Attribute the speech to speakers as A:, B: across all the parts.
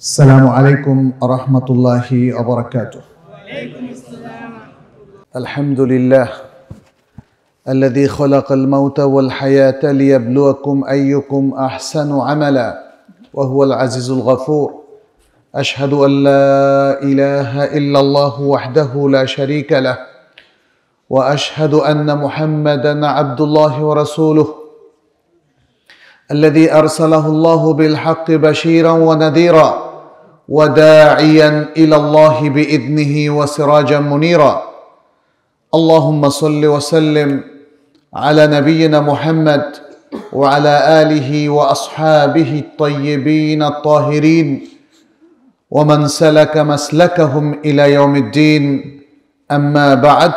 A: السلام عليكم ورحمة الله وبركاته وعليكم السلام الحمد لله الذي خلق الموت والحياة ليبلوكم أيكم أحسن عملا وهو العزيز الغفور أشهد أن لا إله إلا الله وحده لا شريك له وأشهد أن محمدا عبد الله ورسوله الذي ارسله الله بالحق بشيرا ونذيرا وداعيا الى الله باذنه وسراجا منيرا اللهم صل وسلم على نبينا محمد وعلى اله واصحابه الطيبين الطاهرين ومن سلك مسلكهم الى يوم الدين اما بعد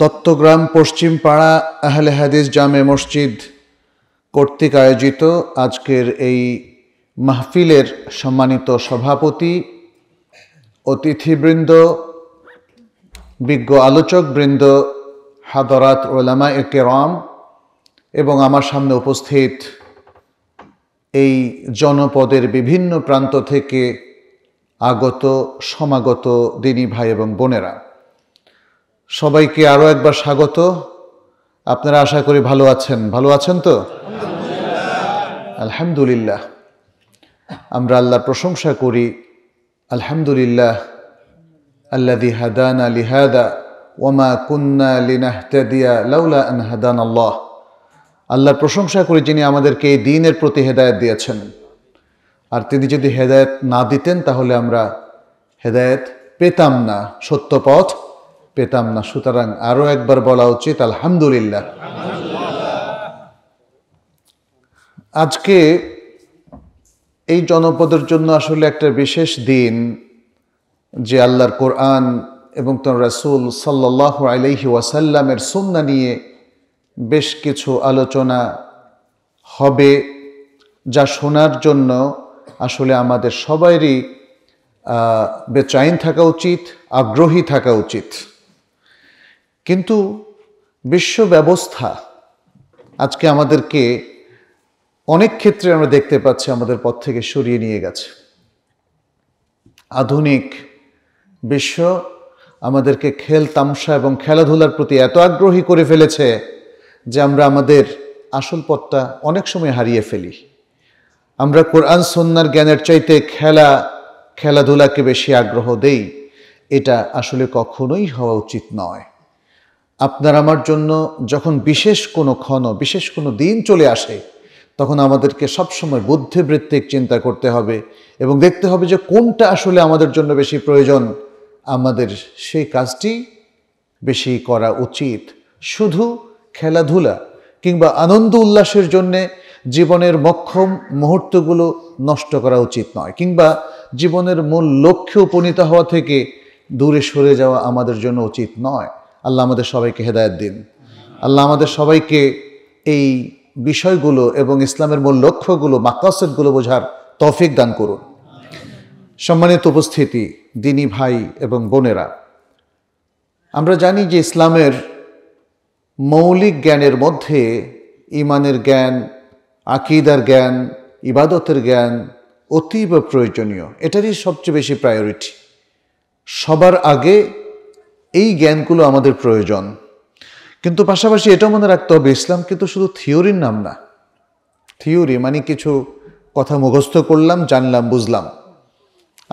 A: দত্তগ্রাম পশ্চিমপাড়া আহলে হাদিস জামে মসজিদ কর্তৃক আয়োজিত আজকের এই মাহফিলের সম্মানিত সভাপতি অতিথিবৃন্দ বিজ্ঞ আলোচকবৃন্দ হাদরাত ওলামা এ রম এবং আমার সামনে উপস্থিত এই জনপদের বিভিন্ন প্রান্ত থেকে আগত সমাগত দিনী ভাই এবং বোনেরা সবাইকে আরও একবার স্বাগত আপনারা আশা করি ভালো আছেন ভালো আছেন তো আলহামদুলিল্লাহ আমরা আল্লাহর প্রশংসা করি আলহামদুলিল্লাহ দি হাদান আলি হাদা ওমা কুন্না লিনাহতাদিয়া লাউলা আন হাদান আল্লাহ আল্লাহর প্রশংসা করি যিনি আমাদেরকে এই দিনের প্রতি হেদায়ত দিয়েছেন আর তিনি যদি হেদায়ত না দিতেন তাহলে আমরা হেদায়ত পেতাম না সত্য পথ পেতাম না সুতরাং আরও একবার বলা উচিত আলহামদুলিল্লাহ আজকে এই জনপদের জন্য আসলে একটা বিশেষ দিন যে আল্লাহর কোরআন এবং তোর রাসুল সাল্লাহ আলহি ওয়াসাল্লামের সুন্না নিয়ে বেশ কিছু আলোচনা হবে যা শোনার জন্য আসলে আমাদের সবারই বেচাইন থাকা উচিত আগ্রহী থাকা উচিত কিন্তু বিশ্ব ব্যবস্থা আজকে আমাদেরকে অনেক ক্ষেত্রে আমরা দেখতে পাচ্ছি আমাদের পথ থেকে সরিয়ে নিয়ে গেছে আধুনিক বিশ্ব আমাদেরকে খেল তামসা এবং খেলাধুলার প্রতি এত আগ্রহী করে ফেলেছে যে আমরা আমাদের আসল পথটা অনেক সময় হারিয়ে ফেলি আমরা কোরআন সন্ন্যার জ্ঞানের চাইতে খেলা খেলাধুলাকে বেশি আগ্রহ দেই এটা আসলে কখনোই হওয়া উচিত নয় আপনার আমার জন্য যখন বিশেষ কোনো ক্ষণ বিশেষ কোনো দিন চলে আসে তখন আমাদেরকে সবসময় বুদ্ধিবৃত্তিক চিন্তা করতে হবে এবং দেখতে হবে যে কোনটা আসলে আমাদের জন্য বেশি প্রয়োজন আমাদের সেই কাজটি বেশি করা উচিত শুধু খেলাধুলা কিংবা আনন্দ উল্লাসের জন্যে জীবনের মক্ষম মুহূর্তগুলো নষ্ট করা উচিত নয় কিংবা জীবনের মূল লক্ষ্যে উপনীত হওয়া থেকে দূরে সরে যাওয়া আমাদের জন্য উচিত নয় আল্লাহ আমাদের সবাইকে হেদায়ত দিন আল্লাহ আমাদের সবাইকে এই বিষয়গুলো এবং ইসলামের মূল লক্ষ্যগুলো মাকাসেদগুলো বোঝার তৌফিক দান করুন সম্মানিত উপস্থিতি দিনী ভাই এবং বোনেরা আমরা জানি যে ইসলামের মৌলিক জ্ঞানের মধ্যে ইমানের জ্ঞান আকিদার জ্ঞান ইবাদতের জ্ঞান অতীব প্রয়োজনীয় এটারই সবচেয়ে বেশি প্রায়োরিটি সবার আগে এই জ্ঞানগুলো আমাদের প্রয়োজন কিন্তু পাশাপাশি এটাও মনে রাখতে হবে ইসলাম কিন্তু শুধু থিওরির নাম না থিওরি মানে কিছু কথা মুখস্থ করলাম জানলাম বুঝলাম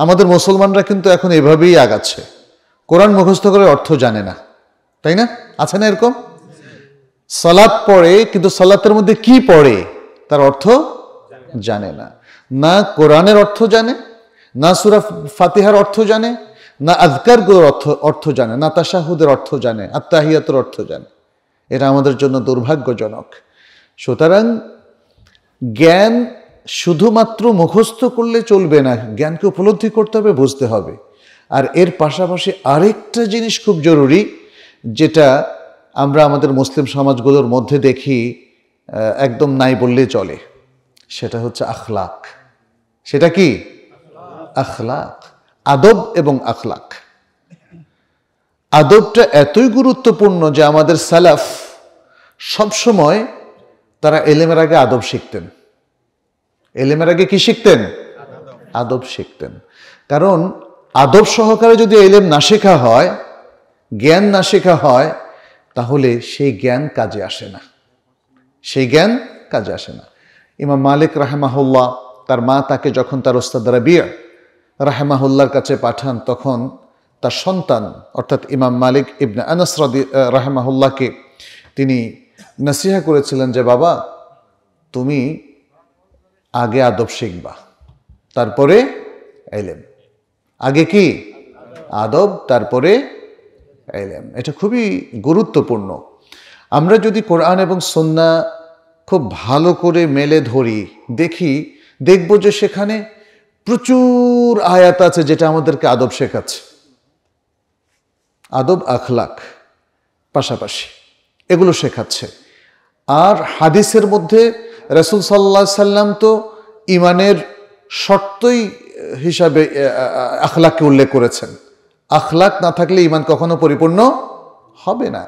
A: আমাদের মুসলমানরা কিন্তু এখন এভাবেই আগাচ্ছে কোরআন মুখস্থ করে অর্থ জানে না তাই না আছে না এরকম সালাদ পড়ে কিন্তু সালাতের মধ্যে কি পড়ে তার অর্থ জানে না না কোরআনের অর্থ জানে না সুরা ফাতিহার অর্থ জানে না আজকারগুলোর অর্থ অর্থ জানে না তাসাহুদের অর্থ জানে আত্মাহিয়াতের অর্থ জানে এটা আমাদের জন্য দুর্ভাগ্যজনক সুতরাং জ্ঞান শুধুমাত্র মুখস্থ করলে চলবে না জ্ঞানকে উপলব্ধি করতে হবে বুঝতে হবে আর এর পাশাপাশি আরেকটা জিনিস খুব জরুরি যেটা আমরা আমাদের মুসলিম সমাজগুলোর মধ্যে দেখি একদম নাই বললে চলে সেটা হচ্ছে আখলাক সেটা কি আখলাক আদব এবং আখলাক আদবটা এতই গুরুত্বপূর্ণ যে আমাদের সালাফ সবসময় তারা এলেমের আগে আদব শিখতেন এলেমের আগে কি শিখতেন আদব শিখতেন কারণ আদব সহকারে যদি এলেম না শেখা হয় জ্ঞান না শেখা হয় তাহলে সেই জ্ঞান কাজে আসে না সেই জ্ঞান কাজে আসে না ইমাম মালিক রাহেমাহুল্লাহ তার মা তাকে যখন তার ওস্তাদ বিয়ে রাহেমাহুল্লার কাছে পাঠান তখন তার সন্তান অর্থাৎ ইমাম মালিক ইবনে আনাস রদি রাহেমাহুল্লাহকে তিনি নসিহা করেছিলেন যে বাবা তুমি আগে আদব শিখবা তারপরে এলেম আগে কি আদব তারপরে এলেম এটা খুবই গুরুত্বপূর্ণ আমরা যদি কোরআন এবং সন্না খুব ভালো করে মেলে ধরি দেখি দেখব যে সেখানে প্রচুর আয়াত আছে যেটা আমাদেরকে আদব শেখাচ্ছে আদব আখলাক পাশাপাশি এগুলো শেখাচ্ছে আর হাদিসের মধ্যে রসুল সাল্লাহ সাল্লাম তো ইমানের শর্তই হিসাবে আখলাককে উল্লেখ করেছেন আখলাক না থাকলে ইমান কখনো পরিপূর্ণ হবে না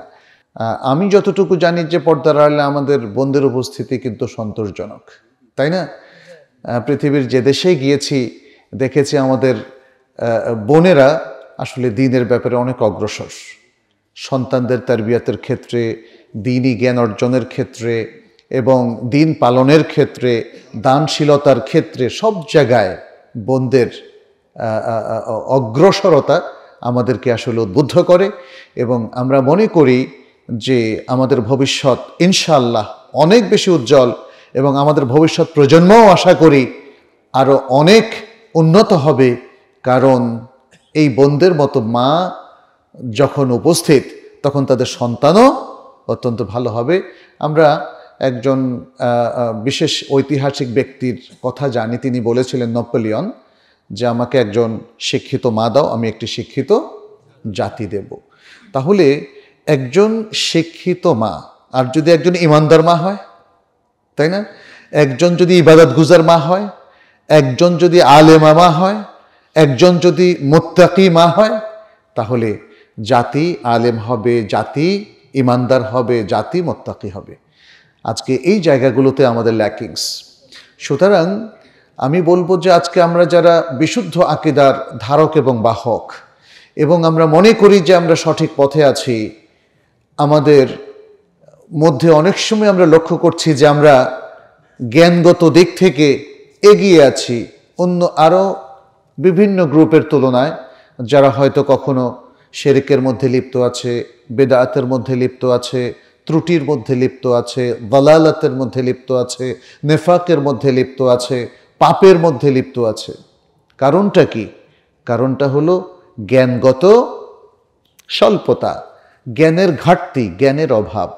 A: আমি যতটুকু জানি যে পর্দার আড়লে আমাদের বন্ধের উপস্থিতি কিন্তু সন্তোষজনক তাই না পৃথিবীর যে দেশে গিয়েছি দেখেছি আমাদের বোনেরা আসলে দিনের ব্যাপারে অনেক অগ্রসর সন্তানদের তারবিয়াতের ক্ষেত্রে দিনই জ্ঞান অর্জনের ক্ষেত্রে এবং দিন পালনের ক্ষেত্রে দানশীলতার ক্ষেত্রে সব জায়গায় বোনদের অগ্রসরতা আমাদেরকে আসলে উদ্বুদ্ধ করে এবং আমরা মনে করি যে আমাদের ভবিষ্যৎ ইনশাল্লাহ অনেক বেশি উজ্জ্বল এবং আমাদের ভবিষ্যৎ প্রজন্মও আশা করি আরও অনেক উন্নত হবে কারণ এই বোনদের মতো মা যখন উপস্থিত তখন তাদের সন্তানও অত্যন্ত ভালো হবে আমরা একজন বিশেষ ঐতিহাসিক ব্যক্তির কথা জানি তিনি বলেছিলেন নপোলিয়ন যে আমাকে একজন শিক্ষিত মা দাও আমি একটি শিক্ষিত জাতি দেব তাহলে একজন শিক্ষিত মা আর যদি একজন ইমানদার মা হয় তাই না একজন যদি ইবাদত গুজার মা হয় একজন যদি আলেমা মা হয় একজন যদি মোত্তাকি মা হয় তাহলে জাতি আলেম হবে জাতি ইমানদার হবে জাতি মোত্তাকি হবে আজকে এই জায়গাগুলোতে আমাদের ল্যাকিংস সুতরাং আমি বলবো যে আজকে আমরা যারা বিশুদ্ধ আকিদার ধারক এবং বাহক এবং আমরা মনে করি যে আমরা সঠিক পথে আছি আমাদের মধ্যে অনেক সময় আমরা লক্ষ্য করছি যে আমরা জ্ঞানগত দিক থেকে এগিয়ে আছি অন্য আরও বিভিন্ন গ্রুপের তুলনায় যারা হয়তো কখনো শেরেকের মধ্যে লিপ্ত আছে বেদাতের মধ্যে লিপ্ত আছে ত্রুটির মধ্যে লিপ্ত আছে দালালাতের মধ্যে লিপ্ত আছে নেফাকের মধ্যে লিপ্ত আছে পাপের মধ্যে লিপ্ত আছে কারণটা কি কারণটা হলো জ্ঞানগত স্বল্পতা জ্ঞানের ঘাটতি জ্ঞানের অভাব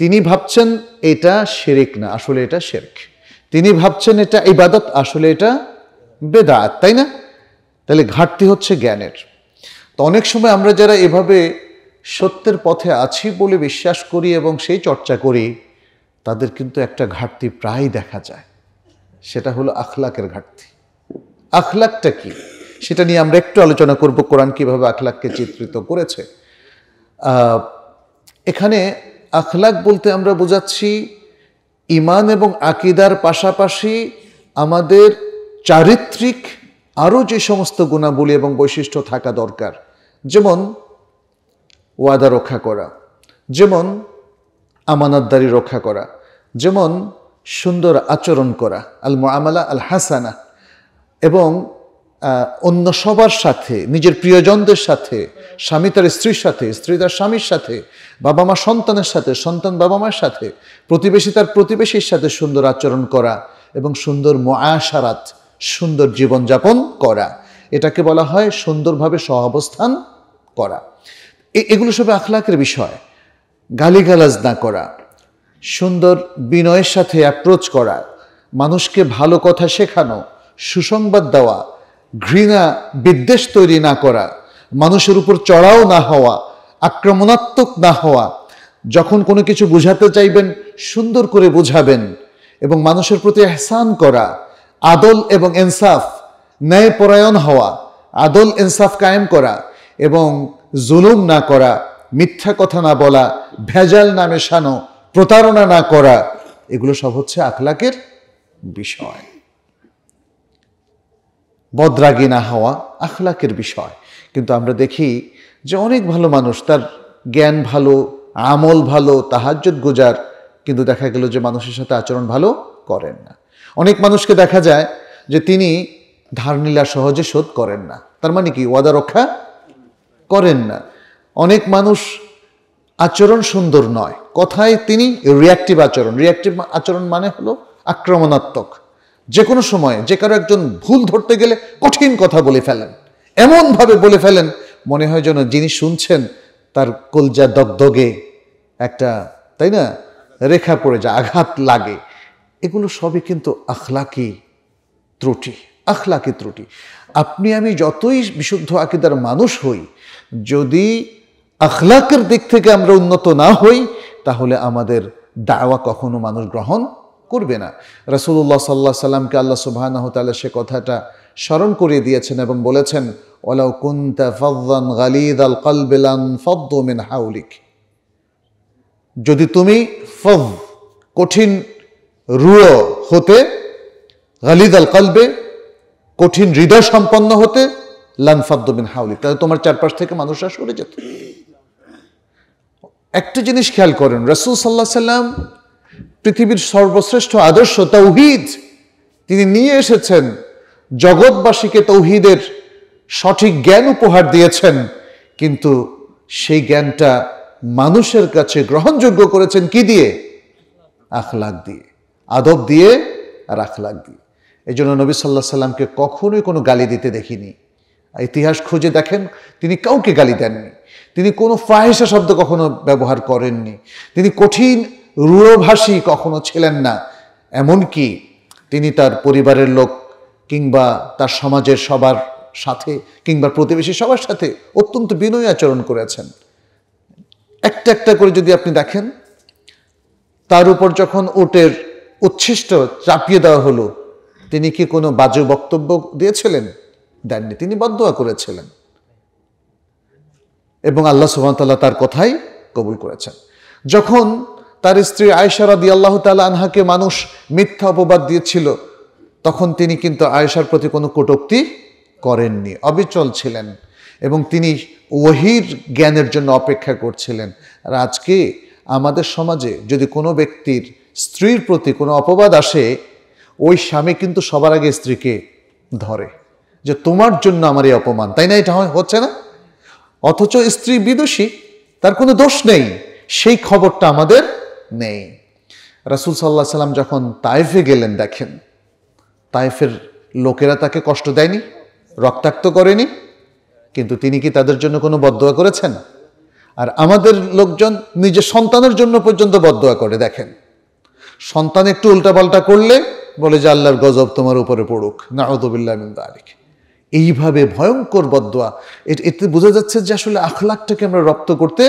A: তিনি ভাবছেন এটা শেরেক না আসলে এটা শেরেক তিনি ভাবছেন এটা ইবাদত আসলে এটা বেদাত তাই না তাহলে ঘাটতি হচ্ছে জ্ঞানের তো অনেক সময় আমরা যারা এভাবে সত্যের পথে আছি বলে বিশ্বাস করি এবং সেই চর্চা করি তাদের কিন্তু একটা ঘাটতি প্রায় দেখা যায় সেটা হলো আখলাকের ঘাটতি আখলাকটা কি সেটা নিয়ে আমরা একটু আলোচনা করব কোরআন কীভাবে আখলাককে চিত্রিত করেছে এখানে আখলাক বলতে আমরা বোঝাচ্ছি ইমান এবং আকিদার পাশাপাশি আমাদের চারিত্রিক আরও যে সমস্ত গুণাবলী এবং বৈশিষ্ট্য থাকা দরকার যেমন ওয়াদা রক্ষা করা যেমন আমানতদারি রক্ষা করা যেমন সুন্দর আচরণ করা আল মামালা আল হাসানা এবং অন্য সবার সাথে নিজের প্রিয়জনদের সাথে স্বামী তার স্ত্রীর সাথে স্ত্রী তার স্বামীর সাথে বাবা মা সন্তানের সাথে সন্তান বাবা মার সাথে প্রতিবেশী তার প্রতিবেশীর সাথে সুন্দর আচরণ করা এবং সুন্দর ময়াসারাত সুন্দর জীবনযাপন করা এটাকে বলা হয় সুন্দরভাবে সহাবস্থান করা এগুলো সবে আখলাকের বিষয় গালিগালাজ না করা সুন্দর বিনয়ের সাথে অ্যাপ্রোচ করা মানুষকে ভালো কথা শেখানো সুসংবাদ দেওয়া ঘৃণা বিদ্বেষ তৈরি না করা মানুষের উপর চড়াও না হওয়া আক্রমণাত্মক না হওয়া যখন কোনো কিছু বোঝাতে চাইবেন সুন্দর করে বোঝাবেন এবং মানুষের প্রতি এহসান করা আদল এবং ইনসাফ ন্যায়পরায়ণ হওয়া আদল ইনসাফ কায়েম করা এবং জুলুম না করা মিথ্যা কথা না বলা ভেজাল না মেশানো প্রতারণা না করা এগুলো সব হচ্ছে আখলাকের বিষয় বদরাগী না হওয়া আখলাকের বিষয় কিন্তু আমরা দেখি যে অনেক ভালো মানুষ তার জ্ঞান ভালো আমল ভালো তাহাজ্জত গুজার কিন্তু দেখা গেল যে মানুষের সাথে আচরণ ভালো করেন না অনেক মানুষকে দেখা যায় যে তিনি ধার নীলা সহজে শোধ করেন না তার মানে কি ওয়াদা রক্ষা করেন না অনেক মানুষ আচরণ সুন্দর নয় কথায় তিনি রিয়াক্টিভ আচরণ রিয়াক্টিভ আচরণ মানে হলো আক্রমণাত্মক যে কোনো সময় যে কারো একজন ভুল ধরতে গেলে কঠিন কথা বলে ফেলেন এমনভাবে বলে ফেলেন মনে হয় যেন যিনি শুনছেন তার কলজা দগদগে একটা তাই না রেখা পড়ে যায় আঘাত লাগে এগুলো সবই কিন্তু আখলাকি ত্রুটি আখলাকি ত্রুটি আপনি আমি যতই বিশুদ্ধ আকিদার মানুষ হই যদি আখলাকের দিক থেকে আমরা উন্নত না হই তাহলে আমাদের দাওয়া কখনো মানুষ গ্রহণ করবে না রসুল্লাহ সাল্লাহ সাল্লামকে আল্লাহ সুবাহানাহ তাল্লাহ সে কথাটা স্মরণ করিয়ে দিয়েছেন এবং বলেছেন ওলাউ কুন্তান হাউলিক যদি তুমি ফদ কঠিন রুয় হতে গালিদ আল কালবে কঠিন হৃদয় সম্পন্ন হতে লানফাদ্দমিন হাউলিক তাহলে তোমার চারপাশ থেকে মানুষরা সরে যেত একটা জিনিস খেয়াল করেন রসুল সাল্লাহ সাল্লাম পৃথিবীর সর্বশ্রেষ্ঠ আদর্শ তৌহিদ তিনি নিয়ে এসেছেন জগৎবাসীকে তৌহিদের সঠিক জ্ঞান উপহার দিয়েছেন কিন্তু সেই জ্ঞানটা মানুষের কাছে গ্রহণযোগ্য করেছেন কি দিয়ে আখলাক দিয়ে আদব দিয়ে আর আখলাক দিয়ে এই জন্য নবী সাল্লাহ সাল্লামকে কখনোই কোনো গালি দিতে দেখিনি ইতিহাস খুঁজে দেখেন তিনি কাউকে গালি দেননি তিনি কোনো ফাহেসা শব্দ কখনো ব্যবহার করেননি তিনি কঠিন রূঢ়ভাষী কখনো ছিলেন না এমনকি তিনি তার পরিবারের লোক কিংবা তার সমাজের সবার সাথে কিংবা প্রতিবেশী সবার সাথে অত্যন্ত বিনয় আচরণ করেছেন একটা একটা করে যদি আপনি দেখেন তার উপর যখন ওটের উচ্ছিষ্ট চাপিয়ে দেওয়া হলো তিনি কি কোনো বাজে বক্তব্য দিয়েছিলেন দেননি তিনি বদয়া করেছিলেন এবং আল্লাহ সুবাহতাল্লাহ তার কথাই কবুল করেছেন যখন তার স্ত্রী আয়সারাদি আল্লাহ তালা আনহাকে মানুষ মিথ্যা অপবাদ দিয়েছিল তখন তিনি কিন্তু আয়েশার প্রতি কোনো কটুক্তি করেননি অবিচল ছিলেন এবং তিনি ওহির জ্ঞানের জন্য অপেক্ষা করছিলেন আর আজকে আমাদের সমাজে যদি কোনো ব্যক্তির স্ত্রীর প্রতি কোনো অপবাদ আসে ওই স্বামী কিন্তু সবার আগে স্ত্রীকে ধরে যে তোমার জন্য আমার এই অপমান তাই না এটা হচ্ছে না অথচ স্ত্রী বিদোষী তার কোনো দোষ নেই সেই খবরটা আমাদের নেই রাসুল সাল্লাহ সাল্লাম যখন তাইফে গেলেন দেখেন তাইফের লোকেরা তাকে কষ্ট দেয়নি রক্তাক্ত করেনি কিন্তু তিনি কি তাদের জন্য কোনো বদয়া করেছেন আর আমাদের লোকজন নিজের সন্তানের জন্য পর্যন্ত বদয়া করে দেখেন সন্তান একটু উল্টাপাল্টা করলে বলে যে আল্লাহর গজব তোমার উপরে পড়ুক নাহদুবিল্লাহ এইভাবে ভয়ঙ্কর বদয়া এতে বোঝা যাচ্ছে যে আসলে আখলাখটাকে আমরা রপ্ত করতে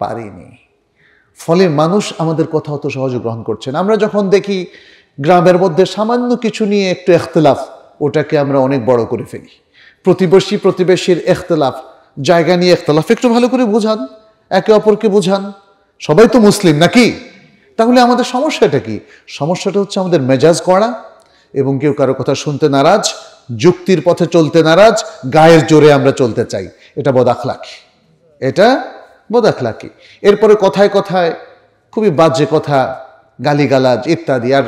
A: পারিনি ফলে মানুষ আমাদের কথা অত সহজে গ্রহণ করছে না আমরা যখন দেখি গ্রামের মধ্যে সামান্য কিছু নিয়ে একটু এখতলাফ ওটাকে আমরা অনেক বড় করে ফেলি প্রতিবেশী প্রতিবেশীর এখতলাফ জায়গা নিয়ে এখতলাফ একটু ভালো করে বোঝান একে অপরকে বোঝান সবাই তো মুসলিম নাকি তাহলে আমাদের সমস্যাটা কি সমস্যাটা হচ্ছে আমাদের মেজাজ করা এবং কেউ কারো কথা শুনতে নারাজ যুক্তির পথে চলতে নারাজ গায়ের জোরে আমরা চলতে চাই এটা বদাখলাকি এটা বোদাখলাকি এরপরে কথায় কথায় খুবই বাজে কথা গালিগালাজ ইত্যাদি আর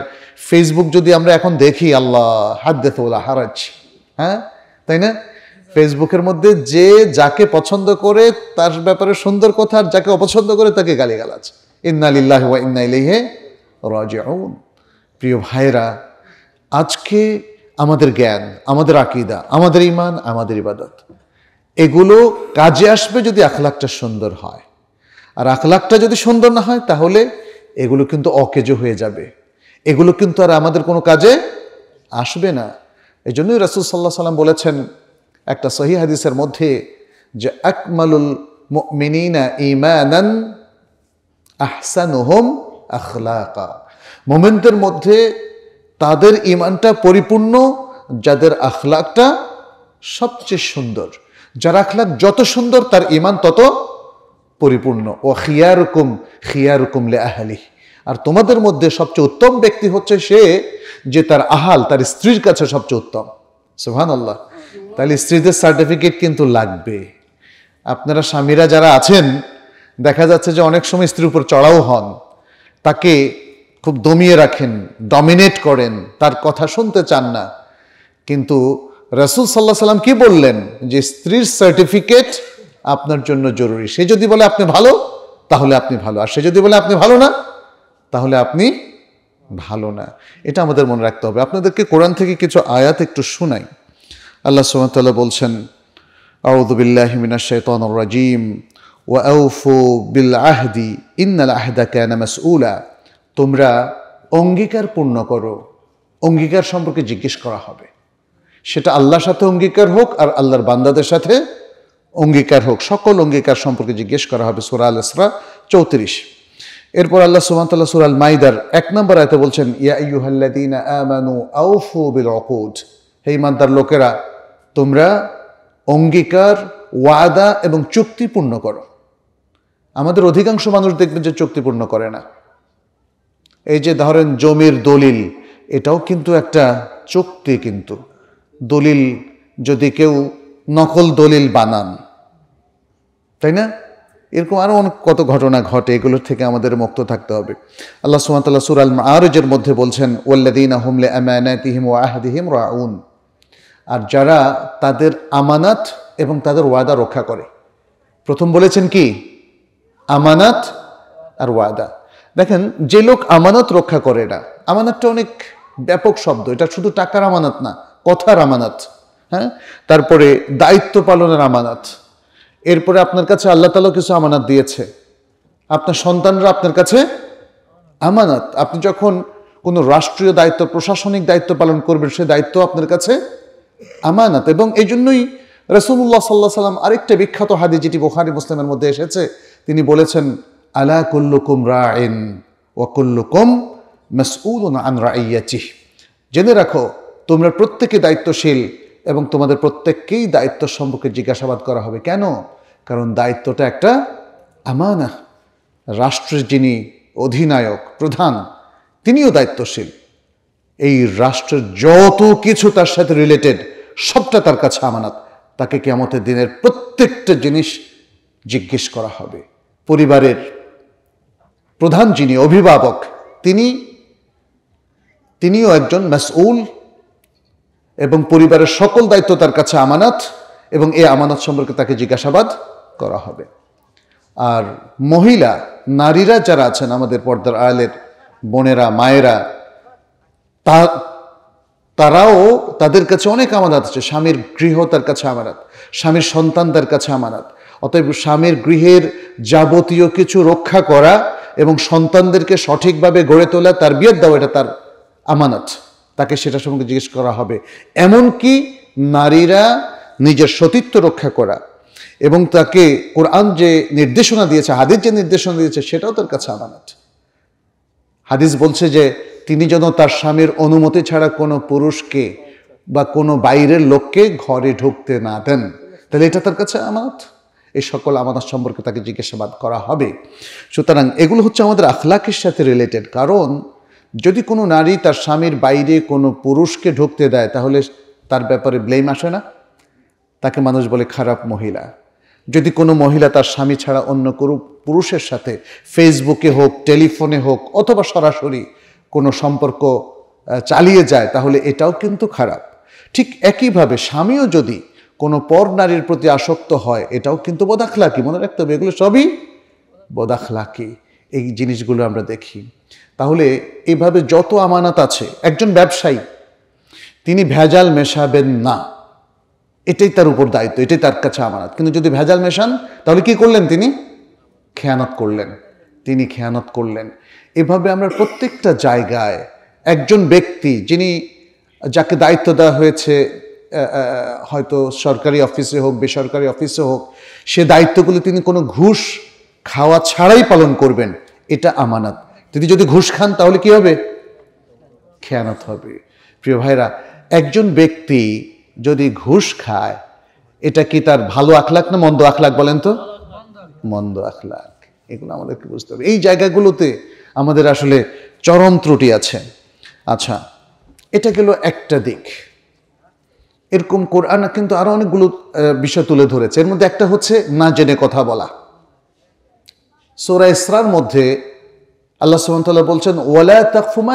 A: ফেসবুক যদি আমরা এখন দেখি আল্লাহ হাত হাদ্দেতলা হারাজ হ্যাঁ তাই না ফেসবুকের মধ্যে যে যাকে পছন্দ করে তার ব্যাপারে সুন্দর কথা আর যাকে অপছন্দ করে তাকে গালিগালাজ ইন্নালিল্লাহ ওয়া ইন্না ইলাইহি রাজিউন প্রিয় ভাইরা আজকে আমাদের জ্ঞান আমাদের আকিদা আমাদের ইমান আমাদের ইবাদত এগুলো কাজে আসবে যদি আখলাকটা সুন্দর হয় আর আখলাকটা যদি সুন্দর না হয় তাহলে এগুলো কিন্তু অকেজো হয়ে যাবে এগুলো কিন্তু আর আমাদের কোনো কাজে আসবে না এই জন্যই রাসুল সাল্লাহ সাল্লাম বলেছেন একটা সহি হাদিসের মধ্যে যে আকমালুল মিনিনা ইমানান হোম আখলাকা মোমেন্টের মধ্যে তাদের ইমানটা পরিপূর্ণ যাদের আখলাকটা সবচেয়ে সুন্দর যার আখলাক যত সুন্দর তার ইমান তত পরিপূর্ণ ও খিয়ারকুম খিয়ারকুম লে আহালি আর তোমাদের মধ্যে সবচেয়ে উত্তম ব্যক্তি হচ্ছে সে যে তার আহাল তার স্ত্রীর কাছে সবচেয়ে উত্তম সুহান আল্লাহ তাহলে স্ত্রীদের সার্টিফিকেট কিন্তু লাগবে আপনারা স্বামীরা যারা আছেন দেখা যাচ্ছে যে অনেক সময় স্ত্রীর উপর চড়াও হন তাকে খুব দমিয়ে রাখেন ডমিনেট করেন তার কথা শুনতে চান না কিন্তু রাসুল সাল্লাহ সাল্লাম কি বললেন যে স্ত্রীর সার্টিফিকেট আপনার জন্য জরুরি সে যদি বলে আপনি ভালো তাহলে আপনি ভালো আর সে যদি বলে আপনি ভালো না তাহলে আপনি ভালো না এটা আমাদের মনে রাখতে হবে আপনাদেরকে কোরআন থেকে কিছু আয়াত একটু শোনাই আল্লাহ সুমতাল্লাহ বলছেন আউদুবিল্লাহ মিনা শেতন রাজিম ওয়াউফু বিল আহদি ইন্নাল আহদা ক্যানামাস উলা তোমরা অঙ্গীকার পূর্ণ করো অঙ্গীকার সম্পর্কে জিজ্ঞেস করা হবে সেটা আল্লাহর সাথে অঙ্গীকার হোক আর আল্লাহর বান্দাদের সাথে অঙ্গীকার হোক সকল অঙ্গীকার সম্পর্কে জিজ্ঞেস করা হবে সুরা আল ইসরা চৌত্রিশ এরপর আল্লাহ তাল্লাহ সুরাল মাইদার এক নম্বর আয়তে বলছেন ইয়া ইউহাল্লাদিন আমানু আউফু বিল অকুদ হে ইমানদার লোকেরা তোমরা অঙ্গীকার ওয়াদা এবং চুক্তি পূর্ণ করো আমাদের অধিকাংশ মানুষ দেখবেন যে চুক্তি পূর্ণ করে না এই যে ধরেন জমির দলিল এটাও কিন্তু একটা চুক্তি কিন্তু দলিল যদি কেউ নকল দলিল বানান তাই না এরকম আরও অনেক কত ঘটনা ঘটে এগুলোর থেকে আমাদের মুক্ত থাকতে হবে আল্লাহ সুমাতাল্লাহ সুরাল আরজের মধ্যে বলছেন ওল্লাদিন আহমলে আমানাতিহিম ও আহাদিহিম রাউন আর যারা তাদের আমানাত এবং তাদের ওয়াদা রক্ষা করে প্রথম বলেছেন কি আমানাত আর ওয়াদা দেখেন যে লোক আমানত রক্ষা করে না আমানাতটা অনেক ব্যাপক শব্দ এটা শুধু টাকার আমানত না কথার আমানাত হ্যাঁ তারপরে দায়িত্ব পালনের আমানাত এরপরে আপনার কাছে আল্লাহ তালা কিছু আমানত দিয়েছে আপনার সন্তানরা আপনার কাছে আমানাত আপনি যখন কোনো রাষ্ট্রীয় দায়িত্ব প্রশাসনিক দায়িত্ব পালন করবেন সে দায়িত্ব আপনার কাছে আমানাত এবং এই জন্যই রসুল্লাহ সাল্লাহ সাল্লাম আরেকটা বিখ্যাত হাদি যেটি বোখারি মুসলিমের মধ্যে এসেছে তিনি বলেছেন আলা কুল্লুকুম রায়েন ওয়াকুল্লুকুম মাসউল আন রাইয়াচিহ জেনে রাখো তোমরা প্রত্যেকে দায়িত্বশীল এবং তোমাদের প্রত্যেককেই দায়িত্ব সম্পর্কে জিজ্ঞাসাবাদ করা হবে কেন কারণ দায়িত্বটা একটা আমানা রাষ্ট্রের যিনি অধিনায়ক প্রধান তিনিও দায়িত্বশীল এই রাষ্ট্রের যত কিছু তার সাথে রিলেটেড সবটা তার কাছে আমানত তাকে কেমতের দিনের প্রত্যেকটা জিনিস জিজ্ঞেস করা হবে পরিবারের প্রধান যিনি অভিভাবক তিনি তিনিও একজন মাসউল এবং পরিবারের সকল দায়িত্ব তার কাছে আমানত এবং এই আমানত সম্পর্কে তাকে জিজ্ঞাসাবাদ করা হবে আর মহিলা নারীরা যারা আছেন আমাদের পর্দার আয়ালের বোনেরা মায়েরা তা তারাও তাদের কাছে অনেক আমানত আছে স্বামীর গৃহ তার কাছে আমানত স্বামীর সন্তান তার কাছে আমানত অতএব স্বামীর গৃহের যাবতীয় কিছু রক্ষা করা এবং সন্তানদেরকে সঠিকভাবে গড়ে তোলা তার বিয়ের দাও এটা তার আমানত তাকে সেটা সম্পর্কে জিজ্ঞেস করা হবে এমনকি নারীরা নিজের সতীত্ব রক্ষা করা এবং তাকে কোরআন যে নির্দেশনা দিয়েছে হাদিস যে নির্দেশনা দিয়েছে সেটাও তার কাছে আমানত হাদিস বলছে যে তিনি যেন তার স্বামীর অনুমতি ছাড়া কোনো পুরুষকে বা কোনো বাইরের লোককে ঘরে ঢুকতে না দেন তাহলে এটা তার কাছে আমানত এই সকল আমানত সম্পর্কে তাকে জিজ্ঞাসাবাদ করা হবে সুতরাং এগুলো হচ্ছে আমাদের আখলাকের সাথে রিলেটেড কারণ যদি কোনো নারী তার স্বামীর বাইরে কোনো পুরুষকে ঢুকতে দেয় তাহলে তার ব্যাপারে ব্লেম আসে না তাকে মানুষ বলে খারাপ মহিলা যদি কোনো মহিলা তার স্বামী ছাড়া অন্য কোনো পুরুষের সাথে ফেসবুকে হোক টেলিফোনে হোক অথবা সরাসরি কোনো সম্পর্ক চালিয়ে যায় তাহলে এটাও কিন্তু খারাপ ঠিক একইভাবে স্বামীও যদি কোনো পর নারীর প্রতি আসক্ত হয় এটাও কিন্তু বদাখলাকি মনে রাখতে হবে এগুলো সবই বদাখলাকি এই জিনিসগুলো আমরা দেখি তাহলে এভাবে যত আমানত আছে একজন ব্যবসায়ী তিনি ভেজাল মেশাবেন না এটাই তার উপর দায়িত্ব এটাই তার কাছে আমানত কিন্তু যদি ভেজাল মেশান তাহলে কি করলেন তিনি খেয়ানত করলেন তিনি খেয়ানত করলেন এভাবে আমরা প্রত্যেকটা জায়গায় একজন ব্যক্তি যিনি যাকে দায়িত্ব দেওয়া হয়েছে হয়তো সরকারি অফিসে হোক বেসরকারি অফিসে হোক সে দায়িত্বগুলো তিনি কোনো ঘুষ খাওয়া ছাড়াই পালন করবেন এটা আমানত যদি যদি ঘুষ খান তাহলে কি হবে খেয়ানত হবে প্রিয় ভাইরা একজন ব্যক্তি যদি ঘুষ খায় এটা কি তার ভালো আখলাক না মন্দ আখলাক বলেন তো মন্দ আখলাক এগুলো আমাদেরকে বুঝতে হবে এই জায়গাগুলোতে আমাদের আসলে চরম ত্রুটি আছে আচ্ছা এটা গেল একটা দিক এরকম কোরআন কিন্তু আরও অনেকগুলো বিষয় তুলে ধরেছে এর মধ্যে একটা হচ্ছে না জেনে কথা বলা সোরা ইসরার মধ্যে আল্লাহ সুমতাল্লাহ বলছেন ওয়ালা তাকফুমা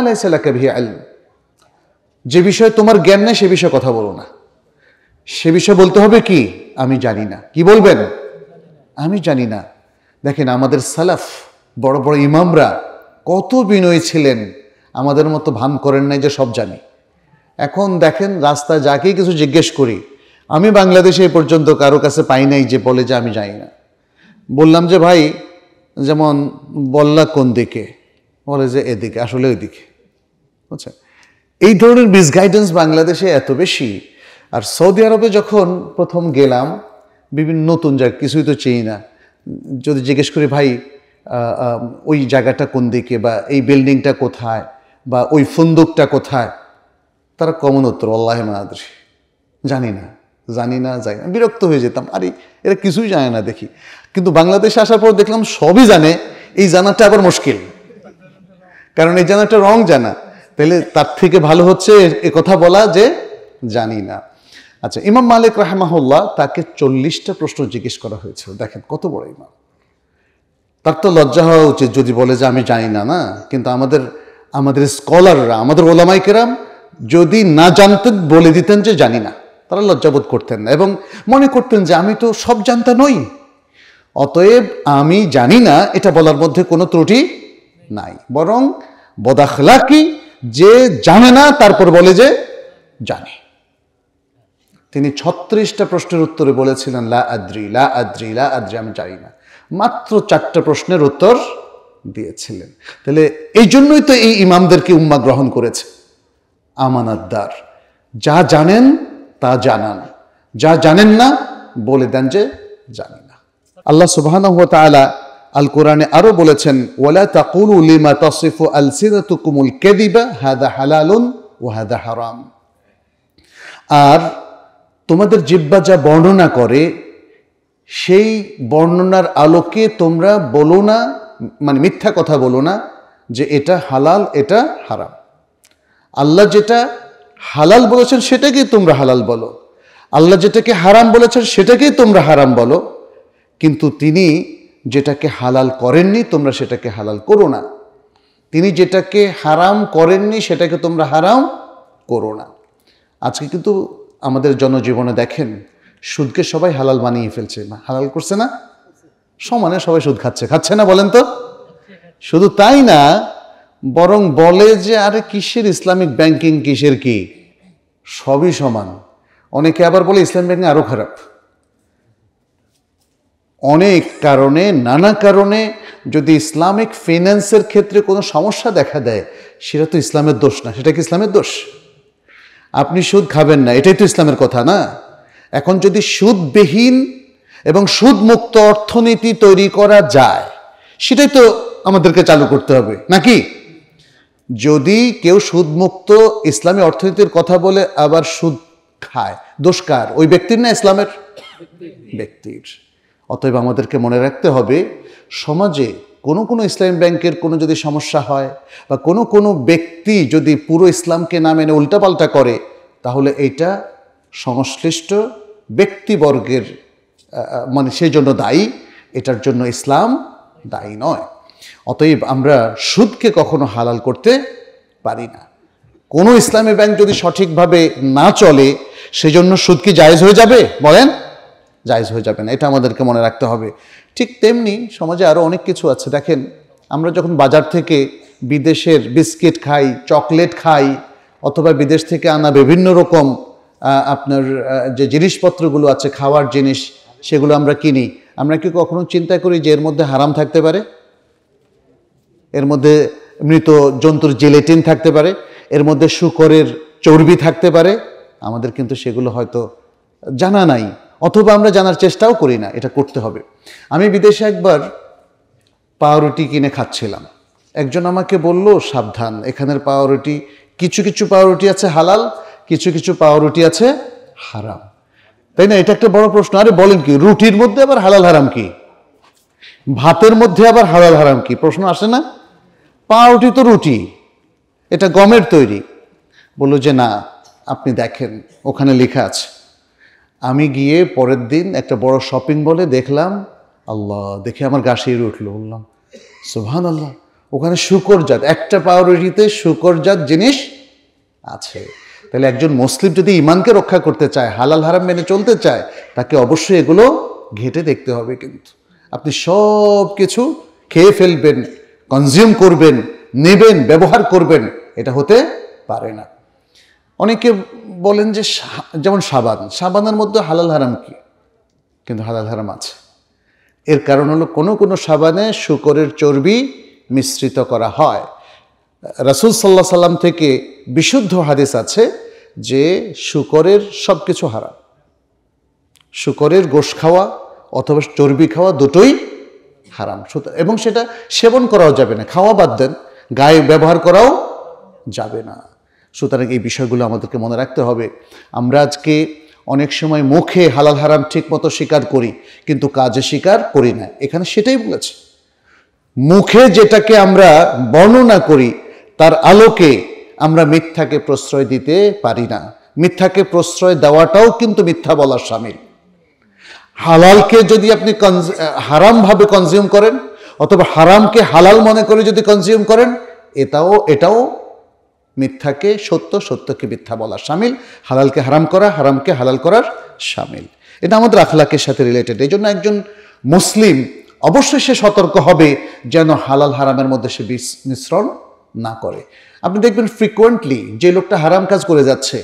A: যে বিষয়ে তোমার জ্ঞান নেই সে বিষয়ে কথা বলো না সে বিষয়ে বলতে হবে কি আমি জানি না কি বলবেন আমি জানি না দেখেন আমাদের সালাফ বড় বড় ইমামরা কত বিনয় ছিলেন আমাদের মতো ভান করেন নাই যে সব জানি এখন দেখেন রাস্তা যাকেই কিছু জিজ্ঞেস করি আমি বাংলাদেশে এ পর্যন্ত কারো কাছে পাই নাই যে বলে যে আমি জানি না বললাম যে ভাই যেমন বল্লা কোন দিকে বলে যে এদিকে আসলে ওইদিকে বুঝছেন আচ্ছা, এই ধরনের মিসগাইডেন্স বাংলাদেশে এত বেশি আর সৌদি আরবে যখন প্রথম গেলাম বিভিন্ন নতুন জায়গা কিছুই তো চিনি না যদি জিজ্ঞেস করি ভাই ওই জায়গাটা কোন দিকে বা এই বিল্ডিংটা কোথায় বা ওই ফুন্দুকটা কোথায় তারা কমন উত্তর আল্লাহ মাদ্রি জানি না জানি না যাই না বিরক্ত হয়ে যেতাম আরে এরা কিছুই জানে না দেখি কিন্তু বাংলাদেশে আসার পর দেখলাম সবই জানে এই জানাটা আবার মুশকিল কারণ এই জানাটা রং জানা তাহলে তার থেকে ভালো হচ্ছে এ কথা বলা যে জানি না আচ্ছা ইমাম মালিক রাহমাহুল্লাহ তাকে চল্লিশটা প্রশ্ন জিজ্ঞেস করা হয়েছিল দেখেন কত বড় ইমাম তার তো লজ্জা হওয়া উচিত যদি বলে যে আমি জানি না না কিন্তু আমাদের আমাদের স্কলাররা আমাদের ওলামাইকেরাম যদি না জানতেন বলে দিতেন যে জানি না তারা লজ্জাবোধ করতেন না এবং মনে করতেন যে আমি তো সব জানতা নই অতএব আমি জানি না এটা বলার মধ্যে কোনো ত্রুটি নাই বরং বদাখলাকি যে জানে না তারপর বলে যে জানে তিনি ছত্রিশটা প্রশ্নের উত্তরে বলেছিলেন লা আদ্রি লা আদ্রি লা আদ্রি আমি জানি না মাত্র চারটা প্রশ্নের উত্তর দিয়েছিলেন তাহলে এই জন্যই তো এই ইমামদেরকে উম্মা গ্রহণ করেছে আমানাদ্দার যা জানেন তা জানান যা জানেন না বলে দেন যে জানি না আল্লাহ সুবাহান আল কোরআনে আরো বলেছেন ওয়ালা তাকুল লিমা তসিফু আল সিরাতুকুমুল কেদিবা হাদা হালালুন ও হাদা হারাম আর তোমাদের জিব্বা যা বর্ণনা করে সেই বর্ণনার আলোকে তোমরা বলো না মানে মিথ্যা কথা বলো না যে এটা হালাল এটা হারাম আল্লাহ যেটা হালাল বলেছেন সেটাকেই তোমরা হালাল বলো আল্লাহ যেটাকে হারাম বলেছেন সেটাকেই তোমরা হারাম বলো কিন্তু তিনি যেটাকে হালাল করেননি তোমরা সেটাকে হালাল করো না তিনি যেটাকে হারাম করেননি সেটাকে তোমরা হারাম করো না আজকে কিন্তু আমাদের জনজীবনে দেখেন সুদকে সবাই হালাল বানিয়ে ফেলছে না হালাল করছে না সমানে সবাই সুদ খাচ্ছে খাচ্ছে না বলেন তো শুধু তাই না বরং বলে যে আরে কিসের ইসলামিক ব্যাংকিং কিসের কি সবই সমান অনেকে আবার বলে ইসলাম ব্যাংকিং আরও খারাপ অনেক কারণে নানা কারণে যদি ইসলামিক ফিন্যান্সের ক্ষেত্রে কোনো সমস্যা দেখা দেয় সেটা তো ইসলামের দোষ না সেটা কি ইসলামের দোষ আপনি সুদ খাবেন না এটাই তো ইসলামের কথা না এখন যদি সুদবিহীন এবং সুদমুক্ত অর্থনীতি তৈরি করা যায় সেটাই তো আমাদেরকে চালু করতে হবে নাকি যদি কেউ সুদমুক্ত ইসলামী অর্থনীতির কথা বলে আবার সুদ খায় দোষকার ওই ব্যক্তির না ইসলামের ব্যক্তির অতএব আমাদেরকে মনে রাখতে হবে সমাজে কোনো কোনো ইসলামী ব্যাংকের কোনো যদি সমস্যা হয় বা কোনো কোনো ব্যক্তি যদি পুরো ইসলামকে না মেনে উল্টাপাল্টা করে তাহলে এটা সংশ্লিষ্ট ব্যক্তিবর্গের মানে সেই জন্য দায়ী এটার জন্য ইসলাম দায়ী নয় অতএব আমরা সুদকে কখনো হালাল করতে পারি না কোনো ইসলামী ব্যাংক যদি সঠিকভাবে না চলে সেজন্য সুদ কি জায়জ হয়ে যাবে বলেন জায়জ হয়ে যাবে না এটা আমাদেরকে মনে রাখতে হবে ঠিক তেমনি সমাজে আরও অনেক কিছু আছে দেখেন আমরা যখন বাজার থেকে বিদেশের বিস্কিট খাই চকলেট খাই অথবা বিদেশ থেকে আনা বিভিন্ন রকম আপনার যে জিনিসপত্রগুলো আছে খাওয়ার জিনিস সেগুলো আমরা কিনি আমরা কি কখনো চিন্তা করি যে এর মধ্যে হারাম থাকতে পারে এর মধ্যে মৃত জন্তুর জেলেটিন থাকতে পারে এর মধ্যে শুকরের চর্বি থাকতে পারে আমাদের কিন্তু সেগুলো হয়তো জানা নাই অথবা আমরা জানার চেষ্টাও করি না এটা করতে হবে আমি বিদেশে একবার পাউরুটি কিনে খাচ্ছিলাম একজন আমাকে বলল সাবধান এখানের পাউরুটি কিছু কিছু পাউরুটি আছে হালাল কিছু কিছু পাউরুটি আছে হারাম তাই না এটা একটা বড় প্রশ্ন আরে বলেন কি রুটির মধ্যে আবার হালাল হারাম কি ভাতের মধ্যে আবার হালাল হারাম কি প্রশ্ন আসে না পাউরুটি তো রুটি এটা গমের তৈরি বললো যে না আপনি দেখেন ওখানে লেখা আছে আমি গিয়ে পরের দিন একটা বড় শপিং মলে দেখলাম আল্লাহ দেখে আমার গা শিয়ে উঠলো বললাম সুহান আল্লাহ ওখানে শুকরজাত একটা পাউরুটিতে শুকরজাত জিনিস আছে তাহলে একজন মুসলিম যদি ইমানকে রক্ষা করতে চায় হালাল হারাম মেনে চলতে চায় তাকে অবশ্যই এগুলো ঘেটে দেখতে হবে কিন্তু আপনি সব কিছু খেয়ে ফেলবেন কনজিউম করবেন নেবেন ব্যবহার করবেন এটা হতে পারে না অনেকে বলেন যে যেমন সাবান সাবানের মধ্যে হালাল হারাম কি কিন্তু হালাল হারাম আছে এর কারণ হলো কোনো কোনো সাবানে শুকরের চর্বি মিশ্রিত করা হয় রাসুল সাল্লাহ সাল্লাম থেকে বিশুদ্ধ হাদিস আছে যে শুকরের সব কিছু হারাম শুকরের গোশ খাওয়া অথবা চর্বি খাওয়া দুটোই হারাম এবং সেটা সেবন করাও যাবে না খাওয়া বাদ দেন গায়ে ব্যবহার করাও যাবে না সুতরাং এই বিষয়গুলো আমাদেরকে মনে রাখতে হবে আমরা আজকে অনেক সময় মুখে হালাল হারাম ঠিক মতো স্বীকার করি কিন্তু কাজে স্বীকার করি না এখানে সেটাই বলেছে মুখে যেটাকে আমরা বর্ণনা করি তার আলোকে আমরা মিথ্যাকে প্রশ্রয় দিতে পারি না মিথ্যাকে প্রশ্রয় দেওয়াটাও কিন্তু মিথ্যা বলার সামিল হালালকে যদি আপনি হারামভাবে কনজিউম করেন অথবা হারামকে হালাল মনে করে যদি কনজিউম করেন এটাও এটাও মিথ্যাকে সত্য সত্যকে মিথ্যা বলা সামিল হালালকে হারাম করা হারামকে হালাল করার সামিল এটা আমাদের আখলাকের সাথে রিলেটেড এই জন্য একজন মুসলিম অবশ্যই সে সতর্ক হবে যেন হালাল হারামের মধ্যে সে মিশ্রণ না করে আপনি দেখবেন ফ্রিকুয়েন্টলি যে লোকটা হারাম কাজ করে যাচ্ছে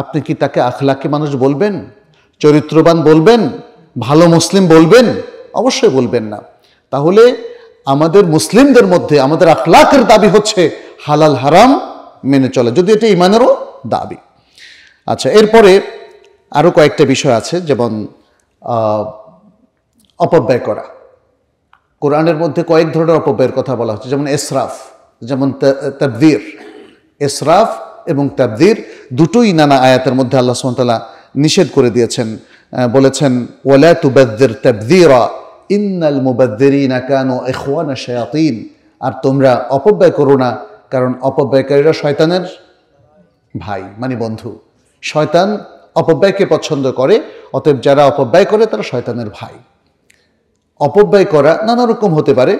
A: আপনি কি তাকে আখলাকে মানুষ বলবেন চরিত্রবান বলবেন ভালো মুসলিম বলবেন অবশ্যই বলবেন না তাহলে আমাদের মুসলিমদের মধ্যে আমাদের আখলাকের দাবি হচ্ছে হালাল হারাম মেনে চলে যদি এটা ইমানেরও দাবি আচ্ছা এরপরে আরও কয়েকটা বিষয় আছে যেমন অপব্যয় করা কোরআনের মধ্যে কয়েক ধরনের অপব্যয়ের কথা বলা হচ্ছে যেমন এসরাফ যেমন তাবদির এসরাফ এবং তাবদির দুটোই নানা আয়াতের মধ্যে আল্লাহ সুমতাল্লাহ নিষেধ করে দিয়েছেন বলেছেন ওলা তুবাদ্দের তাবদিরা ইন্নাল মুবাদ্দিরিনা কানু ইখওয়ানা শায়াতিন আর তোমরা অপব্যয় করো না কারণ অপব্যয়কারীরা শয়তানের ভাই মানে বন্ধু শয়তান অপব্যয়কে পছন্দ করে অতএব যারা অপব্যয় করে তারা শয়তানের ভাই অপব্যয় করা নানা রকম হতে পারে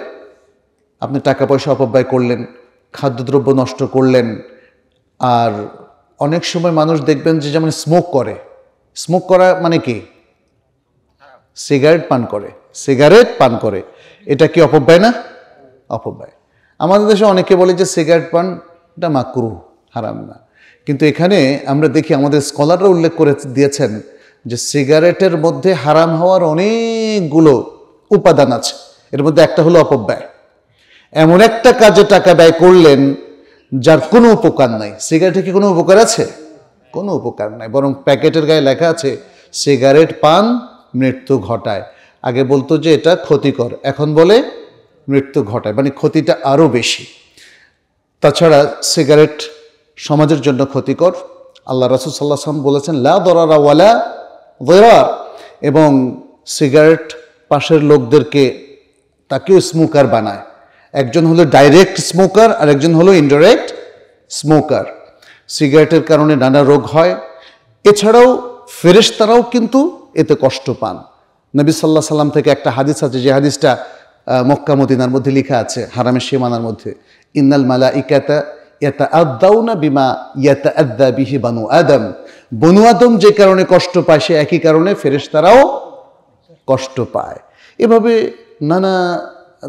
A: আপনি টাকা পয়সা অপব্যয় করলেন খাদ্যদ্রব্য নষ্ট করলেন আর অনেক সময় মানুষ দেখবেন যে যেমন স্মোক করে স্মোক করা মানে কি সিগারেট পান করে সিগারেট পান করে এটা কি অপব্যয় না অপব্যয় আমাদের দেশে অনেকে বলে যে সিগারেট পান এটা মাকরু হারাম না কিন্তু এখানে আমরা দেখি আমাদের স্কলাররা উল্লেখ করে দিয়েছেন যে সিগারেটের মধ্যে হারাম হওয়ার অনেকগুলো উপাদান আছে এর মধ্যে একটা হলো অপব্যয় এমন একটা কাজে টাকা ব্যয় করলেন যার কোনো উপকার নাই সিগারেটে কি কোনো উপকার আছে কোনো উপকার নাই বরং প্যাকেটের গায়ে লেখা আছে সিগারেট পান মৃত্যু ঘটায় আগে বলতো যে এটা ক্ষতিকর এখন বলে মৃত্যু ঘটায় মানে ক্ষতিটা আরও বেশি তাছাড়া সিগারেট সমাজের জন্য ক্ষতিকর আল্লাহ রাসুল সাল্লাহ সাল্লাম বলেছেন লা দরারা ওয়ালা দরার এবং সিগারেট পাশের লোকদেরকে তাকেও স্মোকার বানায় একজন হলো ডাইরেক্ট স্মোকার আর একজন হলো ইনডাইরেক্ট স্মোকার সিগারেটের কারণে নানা রোগ হয় এছাড়াও ফেরেশতারাও কিন্তু এতে কষ্ট পান নবী সাল্লাহ সাল্লাম থেকে একটা হাদিস আছে যে হাদিসটা মক্কা মদিনার মধ্যে লেখা আছে হারামের সীমানার মধ্যে ইন্নাল মালা ইকাতা ইয়াতা আদাউনা বিমা ইয়াতা আদা বিহি বানু আদম বনু আদম যে কারণে কষ্ট পায় সে একই কারণে ফেরেশতারাও কষ্ট পায় এভাবে নানা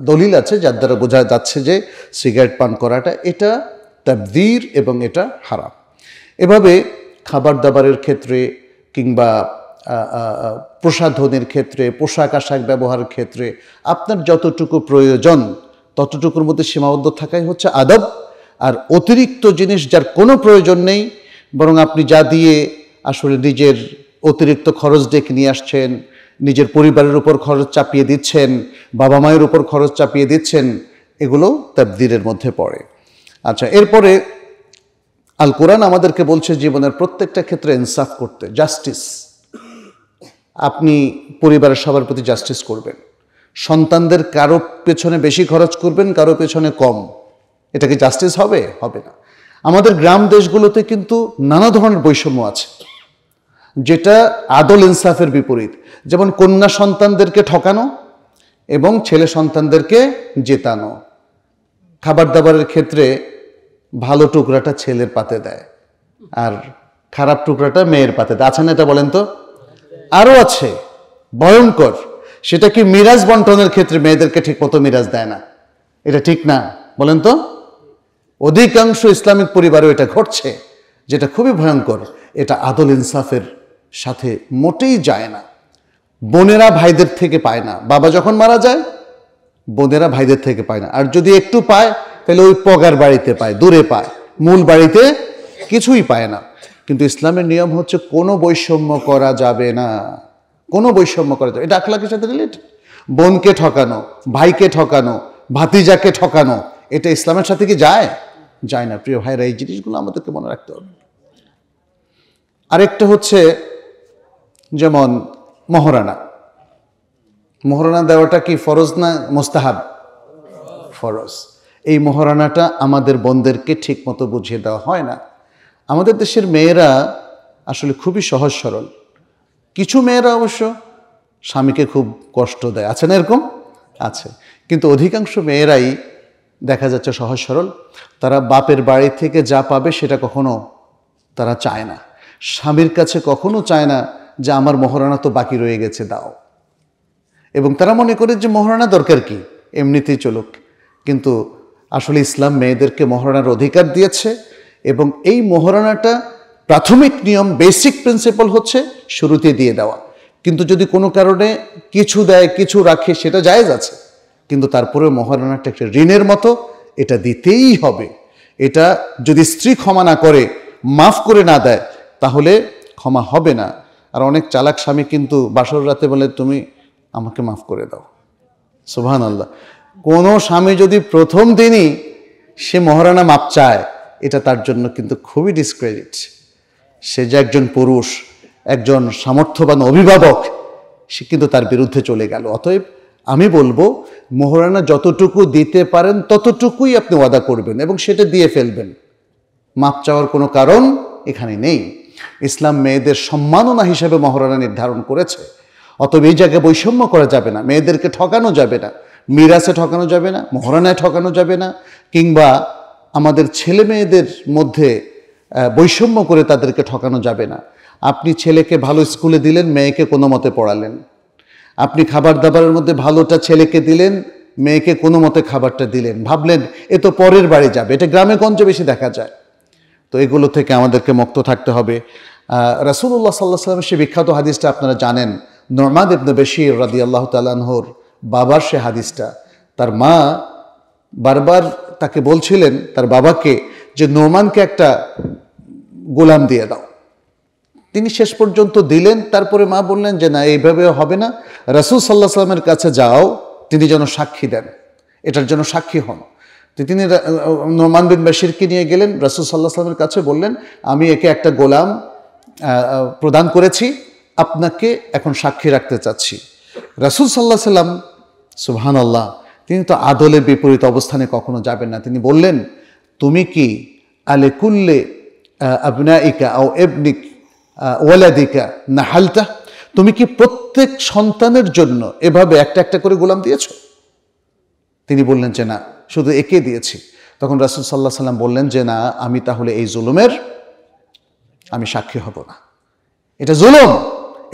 A: দলিল আছে যার দ্বারা বোঝা যাচ্ছে যে সিগারেট পান করাটা এটা তাবদির এবং এটা হারাম এভাবে খাবার দাবারের ক্ষেত্রে কিংবা প্রসাধনের ক্ষেত্রে পোশাক আশাক ব্যবহারের ক্ষেত্রে আপনার যতটুকু প্রয়োজন ততটুকুর মধ্যে সীমাবদ্ধ থাকাই হচ্ছে আদব আর অতিরিক্ত জিনিস যার কোনো প্রয়োজন নেই বরং আপনি যা দিয়ে আসলে নিজের অতিরিক্ত খরচ ডেকে নিয়ে আসছেন নিজের পরিবারের উপর খরচ চাপিয়ে দিচ্ছেন বাবা মায়ের উপর খরচ চাপিয়ে দিচ্ছেন এগুলো তাবদিরের মধ্যে পড়ে আচ্ছা এরপরে আল কোরআন আমাদেরকে বলছে জীবনের প্রত্যেকটা ক্ষেত্রে ইনসাফ করতে জাস্টিস আপনি পরিবারের সবার প্রতি জাস্টিস করবেন সন্তানদের কারো পেছনে বেশি খরচ করবেন কারো পেছনে কম এটা কি জাস্টিস হবে হবে না আমাদের গ্রাম দেশগুলোতে কিন্তু নানা ধরনের বৈষম্য আছে যেটা আদল ইনসাফের বিপরীত যেমন কন্যা সন্তানদেরকে ঠকানো এবং ছেলে সন্তানদেরকে জেতানো খাবার দাবারের ক্ষেত্রে ভালো টুকরাটা ছেলের পাতে দেয় আর খারাপ টুকরাটা মেয়ের পাতে দেয় আছে না এটা বলেন তো আরও আছে ভয়ঙ্কর সেটা কি মিরাজ বন্টনের ক্ষেত্রে মেয়েদেরকে ঠিক মতো মিরাজ দেয় না এটা ঠিক না বলেন তো অধিকাংশ ইসলামিক পরিবারও এটা ঘটছে যেটা খুবই ভয়ঙ্কর এটা আদল ইনসাফের সাথে মোটেই যায় না বোনেরা ভাইদের থেকে পায় না বাবা যখন মারা যায় বোনেরা ভাইদের থেকে পায় না আর যদি একটু পায় তাহলে ওই পগার বাড়িতে পায় দূরে পায় মূল বাড়িতে কিছুই পায় না কিন্তু ইসলামের নিয়ম হচ্ছে কোনো বৈষম্য করা যাবে না কোনো বৈষম্য করা যাবে এটা আখলাকের সাথে রিলেটেড বোনকে ঠকানো ভাইকে ঠকানো ভাতিজাকে ঠকানো এটা ইসলামের সাথে কি যায় যায় না প্রিয় ভাইরা এই জিনিসগুলো আমাদেরকে মনে রাখতে হবে আরেকটা হচ্ছে যেমন মহারানা মোহরানা দেওয়াটা কি ফরজ না মোস্তাহাব ফরজ এই মোহরানাটা আমাদের বোনদেরকে ঠিকমতো বুঝিয়ে দেওয়া হয় না আমাদের দেশের মেয়েরা আসলে খুবই সহজ সরল কিছু মেয়েরা অবশ্য স্বামীকে খুব কষ্ট দেয় আছে না এরকম আছে কিন্তু অধিকাংশ মেয়েরাই দেখা যাচ্ছে সহজ সরল তারা বাপের বাড়ি থেকে যা পাবে সেটা কখনো তারা চায় না স্বামীর কাছে কখনো চায় না যে আমার মহারণা তো বাকি রয়ে গেছে দাও এবং তারা মনে করে যে মহারণা দরকার কি এমনিতেই চলুক কিন্তু আসলে ইসলাম মেয়েদেরকে মহারণার অধিকার দিয়েছে এবং এই মহারণাটা প্রাথমিক নিয়ম বেসিক প্রিন্সিপাল হচ্ছে শুরুতে দিয়ে দেওয়া কিন্তু যদি কোনো কারণে কিছু দেয় কিছু রাখে সেটা জায়েজ আছে কিন্তু তারপরে মহারণাটা একটা ঋণের মতো এটা দিতেই হবে এটা যদি স্ত্রী ক্ষমা না করে মাফ করে না দেয় তাহলে ক্ষমা হবে না আর অনেক চালাক স্বামী কিন্তু বাসর রাতে বলে তুমি আমাকে মাফ করে দাও সুবহান আল্লাহ কোনো স্বামী যদি প্রথম দিনই সে মহারানা মাপ চায় এটা তার জন্য কিন্তু খুবই ডিসক্রেডিট সে যে একজন পুরুষ একজন সামর্থ্যবান অভিভাবক সে কিন্তু তার বিরুদ্ধে চলে গেল অতএব আমি বলবো মহারানা যতটুকু দিতে পারেন ততটুকুই আপনি ওয়াদা করবেন এবং সেটা দিয়ে ফেলবেন মাপ চাওয়ার কোনো কারণ এখানে নেই ইসলাম মেয়েদের সম্মাননা হিসেবে মহারানা নির্ধারণ করেছে অতএব এই জায়গায় বৈষম্য করা যাবে না মেয়েদেরকে ঠকানো যাবে না মিরাসে ঠকানো যাবে না মহারণায় ঠকানো যাবে না কিংবা আমাদের ছেলে মেয়েদের মধ্যে বৈষম্য করে তাদেরকে ঠকানো যাবে না আপনি ছেলেকে ভালো স্কুলে দিলেন মেয়েকে কোনো মতে পড়ালেন আপনি খাবার দাবারের মধ্যে ভালোটা ছেলেকে দিলেন মেয়েকে কোনো মতে খাবারটা দিলেন ভাবলেন এ তো পরের বাড়ি যাবে এটা গ্রামে গঞ্জে বেশি দেখা যায় তো এগুলো থেকে আমাদেরকে মুক্ত থাকতে হবে রাসুল্লাহ সাল্লাহ সাল্লামের সে বিখ্যাত হাদিসটা আপনারা জানেন নরমাদ ইবনে বেশির রাদি আল্লাহ তালানহর বাবার সে হাদিসটা তার মা বারবার তাকে বলছিলেন তার বাবাকে যে নোমানকে একটা গোলাম দিয়ে দাও তিনি শেষ পর্যন্ত দিলেন তারপরে মা বললেন যে না এইভাবে হবে না রাসুল সাল্লাহ সাল্লামের কাছে যাও তিনি যেন সাক্ষী দেন এটার জন্য সাক্ষী হন তিনি নোমান বিন বেশিরকে নিয়ে গেলেন রাসুল সাল্লাহ সাল্লামের কাছে বললেন আমি একে একটা গোলাম প্রদান করেছি আপনাকে এখন সাক্ষী রাখতে চাচ্ছি রাসুল সাল্লাহ সাল্লাম সুবহান আল্লাহ তিনি তো আদলের বিপরীত অবস্থানে কখনো যাবেন না তিনি বললেন তুমি কি আলে কুল্লে আবনাইকা ও এবনিক ওয়ালাদিকা না হালতা তুমি কি প্রত্যেক সন্তানের জন্য এভাবে একটা একটা করে গোলাম দিয়েছ তিনি বললেন যে না শুধু একে দিয়েছি তখন রাসুল সাল্লাহ সাল্লাম বললেন যে না আমি তাহলে এই জুলুমের আমি সাক্ষী হব না এটা জুলুম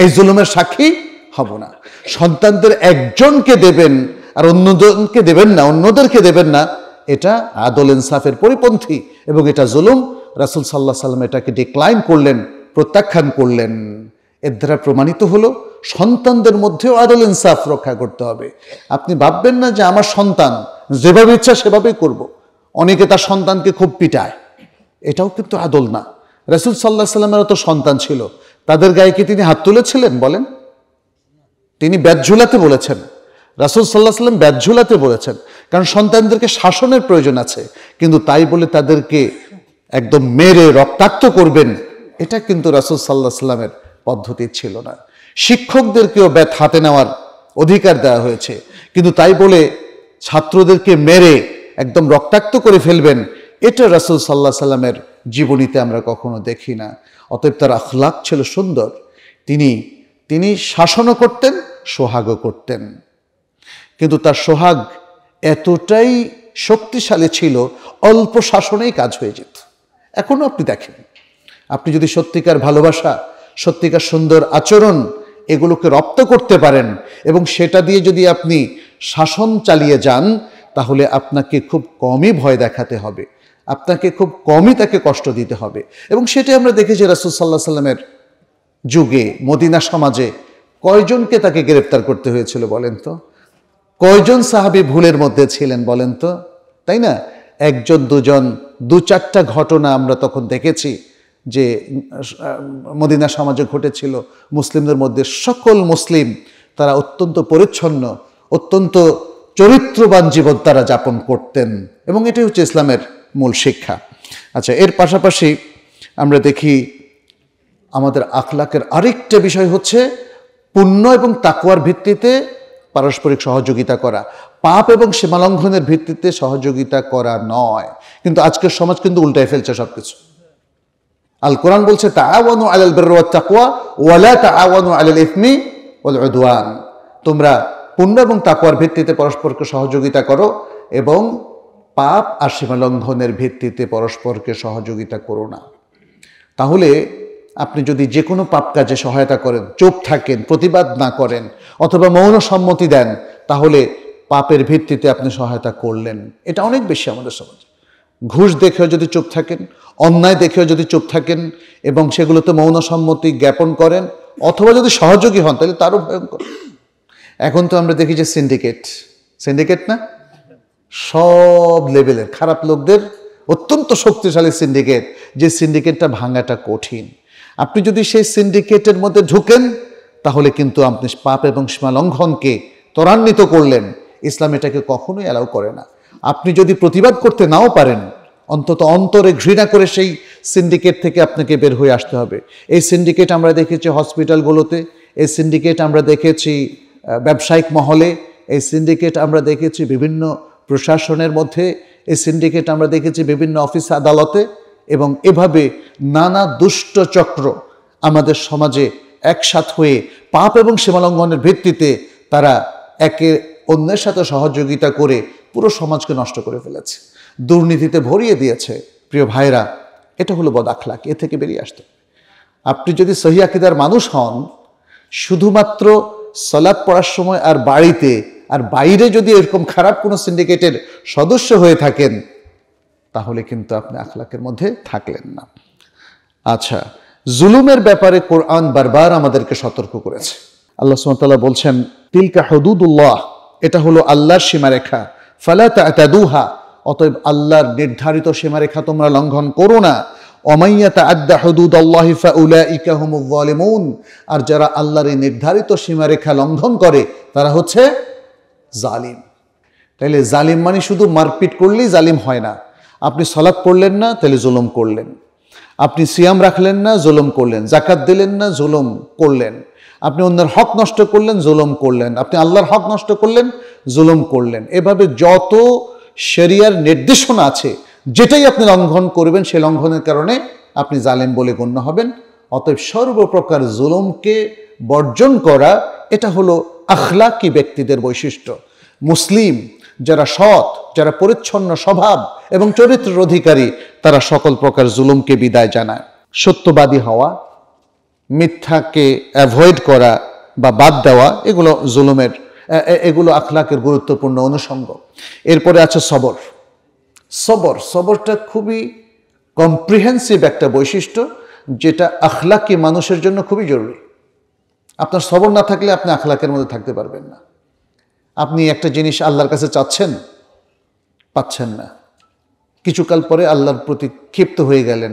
A: এই জুলুমের সাক্ষী হব না সন্তানদের একজনকে দেবেন আর অন্যজনকে দেবেন না অন্যদেরকে দেবেন না এটা আদল ইনসাফের পরিপন্থী এবং এটা জুলুম রাসুল সাল্লাহ সাল্লাম এটাকে ডিক্লাইন করলেন প্রত্যাখ্যান করলেন এর দ্বারা প্রমাণিত হলো সন্তানদের মধ্যেও আদল ইনসাফ রক্ষা করতে হবে আপনি ভাববেন না যে আমার সন্তান যেভাবে ইচ্ছা সেভাবেই করব। অনেকে তার সন্তানকে খুব পিটায় এটাও কিন্তু আদল না রাসুল সাল্লাহ সাল্লামেরও তো সন্তান ছিল তাদের গায়ে কি তিনি হাত তুলেছিলেন বলেন তিনি ব্যাট ঝুলাতে বলেছেন রাসুল সাল্লাহ সাল্লাম ব্যাট ঝুলাতে বলেছেন কারণ সন্তানদেরকে শাসনের প্রয়োজন আছে কিন্তু তাই বলে তাদেরকে একদম মেরে রক্তাক্ত করবেন এটা কিন্তু রাসুল সাল্লাহ সাল্লামের পদ্ধতি ছিল না শিক্ষকদেরকেও ব্যাথ হাতে নেওয়ার অধিকার দেওয়া হয়েছে কিন্তু তাই বলে ছাত্রদেরকে মেরে একদম রক্তাক্ত করে ফেলবেন এটা রাসুল সাল্লাহ সাল্লামের জীবনীতে আমরা কখনো দেখি না অতএব তার আখলাক ছিল সুন্দর তিনি তিনি শাসনও করতেন সোহাগও করতেন কিন্তু তার সোহাগ এতটাই শক্তিশালী ছিল অল্প শাসনেই কাজ হয়ে যেত এখনও আপনি দেখেন আপনি যদি সত্যিকার ভালোবাসা সত্যিকার সুন্দর আচরণ এগুলোকে রপ্ত করতে পারেন এবং সেটা দিয়ে যদি আপনি শাসন চালিয়ে যান তাহলে আপনাকে খুব কমই ভয় দেখাতে হবে আপনাকে খুব কমই তাকে কষ্ট দিতে হবে এবং সেটাই আমরা দেখেছি রাসুল সাল্লাহ সাল্লামের যুগে মদিনা সমাজে কয়জনকে তাকে গ্রেপ্তার করতে হয়েছিল বলেন তো কয়জন সাহাবি ভুলের মধ্যে ছিলেন বলেন তো তাই না একজন দুজন দু চারটা ঘটনা আমরা তখন দেখেছি যে মদিনা সমাজে ঘটেছিল মুসলিমদের মধ্যে সকল মুসলিম তারা অত্যন্ত পরিচ্ছন্ন অত্যন্ত চরিত্রবান জীবন তারা যাপন করতেন এবং এটাই হচ্ছে ইসলামের মূল শিক্ষা আচ্ছা এর পাশাপাশি আমরা দেখি আমাদের আখলাকের আরেকটা বিষয় হচ্ছে পুণ্য এবং তাকুয়ার ভিত্তিতে পারস্পরিক সহযোগিতা করা পাপ এবং সীমালঙ্ঘনের ভিত্তিতে সহযোগিতা করা নয় কিন্তু আজকের সমাজ কিন্তু উল্টায় ফেলছে সব কিছু আল কোরআন বলছে তাকুয়া ওয়ালা ইফমি তোমরা পুণ্য এবং তাকুয়ার ভিত্তিতে পরস্পরকে সহযোগিতা করো এবং পাপ আর সীমালঙ্ঘনের ভিত্তিতে পরস্পরকে সহযোগিতা করো না তাহলে আপনি যদি যে কোনো পাপ কাজে সহায়তা করেন চোখ থাকেন প্রতিবাদ না করেন অথবা মৌন সম্মতি দেন তাহলে পাপের ভিত্তিতে আপনি সহায়তা করলেন এটা অনেক বেশি আমাদের সমাজে ঘুষ দেখেও যদি চুপ থাকেন অন্যায় দেখেও যদি চুপ থাকেন এবং সেগুলোতে মৌন সম্মতি জ্ঞাপন করেন অথবা যদি সহযোগী হন তাহলে তারও ভয়ঙ্কর এখন তো আমরা দেখি যে সিন্ডিকেট সিন্ডিকেট না সব লেভেলের খারাপ লোকদের অত্যন্ত শক্তিশালী সিন্ডিকেট যে সিন্ডিকেটটা ভাঙাটা কঠিন আপনি যদি সেই সিন্ডিকেটের মধ্যে ঢুকেন তাহলে কিন্তু আপনি পাপ এবং সীমা লঙ্ঘনকে ত্বরান্বিত করলেন ইসলাম এটাকে কখনোই অ্যালাউ করে না আপনি যদি প্রতিবাদ করতে নাও পারেন অন্তত অন্তরে ঘৃণা করে সেই সিন্ডিকেট থেকে আপনাকে বের হয়ে আসতে হবে এই সিন্ডিকেট আমরা দেখেছি হসপিটালগুলোতে এই সিন্ডিকেট আমরা দেখেছি ব্যবসায়িক মহলে এই সিন্ডিকেট আমরা দেখেছি বিভিন্ন প্রশাসনের মধ্যে এই সিন্ডিকেট আমরা দেখেছি বিভিন্ন অফিস আদালতে এবং এভাবে নানা দুষ্ট চক্র আমাদের সমাজে একসাথ হয়ে পাপ এবং সীমালঙ্ঘনের ভিত্তিতে তারা একে অন্যের সাথে সহযোগিতা করে পুরো সমাজকে নষ্ট করে ফেলেছে দুর্নীতিতে ভরিয়ে দিয়েছে প্রিয় ভাইরা এটা হলো বদাখলাক এ থেকে বেরিয়ে আসতে আপনি যদি সহিয়াকিদার মানুষ হন শুধুমাত্র সলাপ পড়ার সময় আর বাড়িতে আর বাইরে যদি এরকম খারাপ কোনো সিন্ডিকেটের সদস্য হয়ে থাকেন তাহলে কিন্তু আপনি আখলাকের মধ্যে থাকলেন না আচ্ছা জুলুমের ব্যাপারে কোরআন বারবার আমাদেরকে সতর্ক করেছে আল্লাহ সুমতাল্লাহ বলছেন তিলকা হদুদুল্লাহ এটা হলো আল্লাহর সীমারেখা ফালাতুহা অতএব আল্লাহর নির্ধারিত সীমারেখা তোমরা লঙ্ঘন করো না হদুদ আল্লাহ আর যারা আল্লাহর নির্ধারিত সীমারেখা লঙ্ঘন করে তারা হচ্ছে জালিম তাইলে জালিম মানে শুধু মারপিট করলেই জালিম হয় না আপনি সলাপ করলেন না তাহলে জুলুম করলেন আপনি সিয়াম রাখলেন না জুলুম করলেন জাকাত দিলেন না জুলুম করলেন আপনি অন্যের হক নষ্ট করলেন জুলুম করলেন আপনি আল্লাহর হক নষ্ট করলেন জুলুম করলেন এভাবে যত শরিয়ার নির্দেশনা আছে যেটাই আপনি লঙ্ঘন করবেন সেই লঙ্ঘনের কারণে আপনি জালেম বলে গণ্য হবেন অতএব সর্বপ্রকার জুলুমকে বর্জন করা এটা হলো আখলাকি ব্যক্তিদের বৈশিষ্ট্য মুসলিম যারা সৎ যারা পরিচ্ছন্ন স্বভাব এবং চরিত্রের অধিকারী তারা সকল প্রকার জুলুমকে বিদায় জানায় সত্যবাদী হওয়া মিথ্যাকে অ্যাভয়েড করা বা বাদ দেওয়া এগুলো জুলুমের এগুলো আখলাকের গুরুত্বপূর্ণ অনুষঙ্গ এরপরে আছে সবর সবর সবরটা খুবই কম্প্রিহেন্সিভ একটা বৈশিষ্ট্য যেটা আখলাকি মানুষের জন্য খুবই জরুরি আপনার সবর না থাকলে আপনি আখলাকের মধ্যে থাকতে পারবেন না আপনি একটা জিনিস আল্লাহর কাছে চাচ্ছেন পাচ্ছেন না কিছুকাল পরে আল্লাহর প্রতি ক্ষিপ্ত হয়ে গেলেন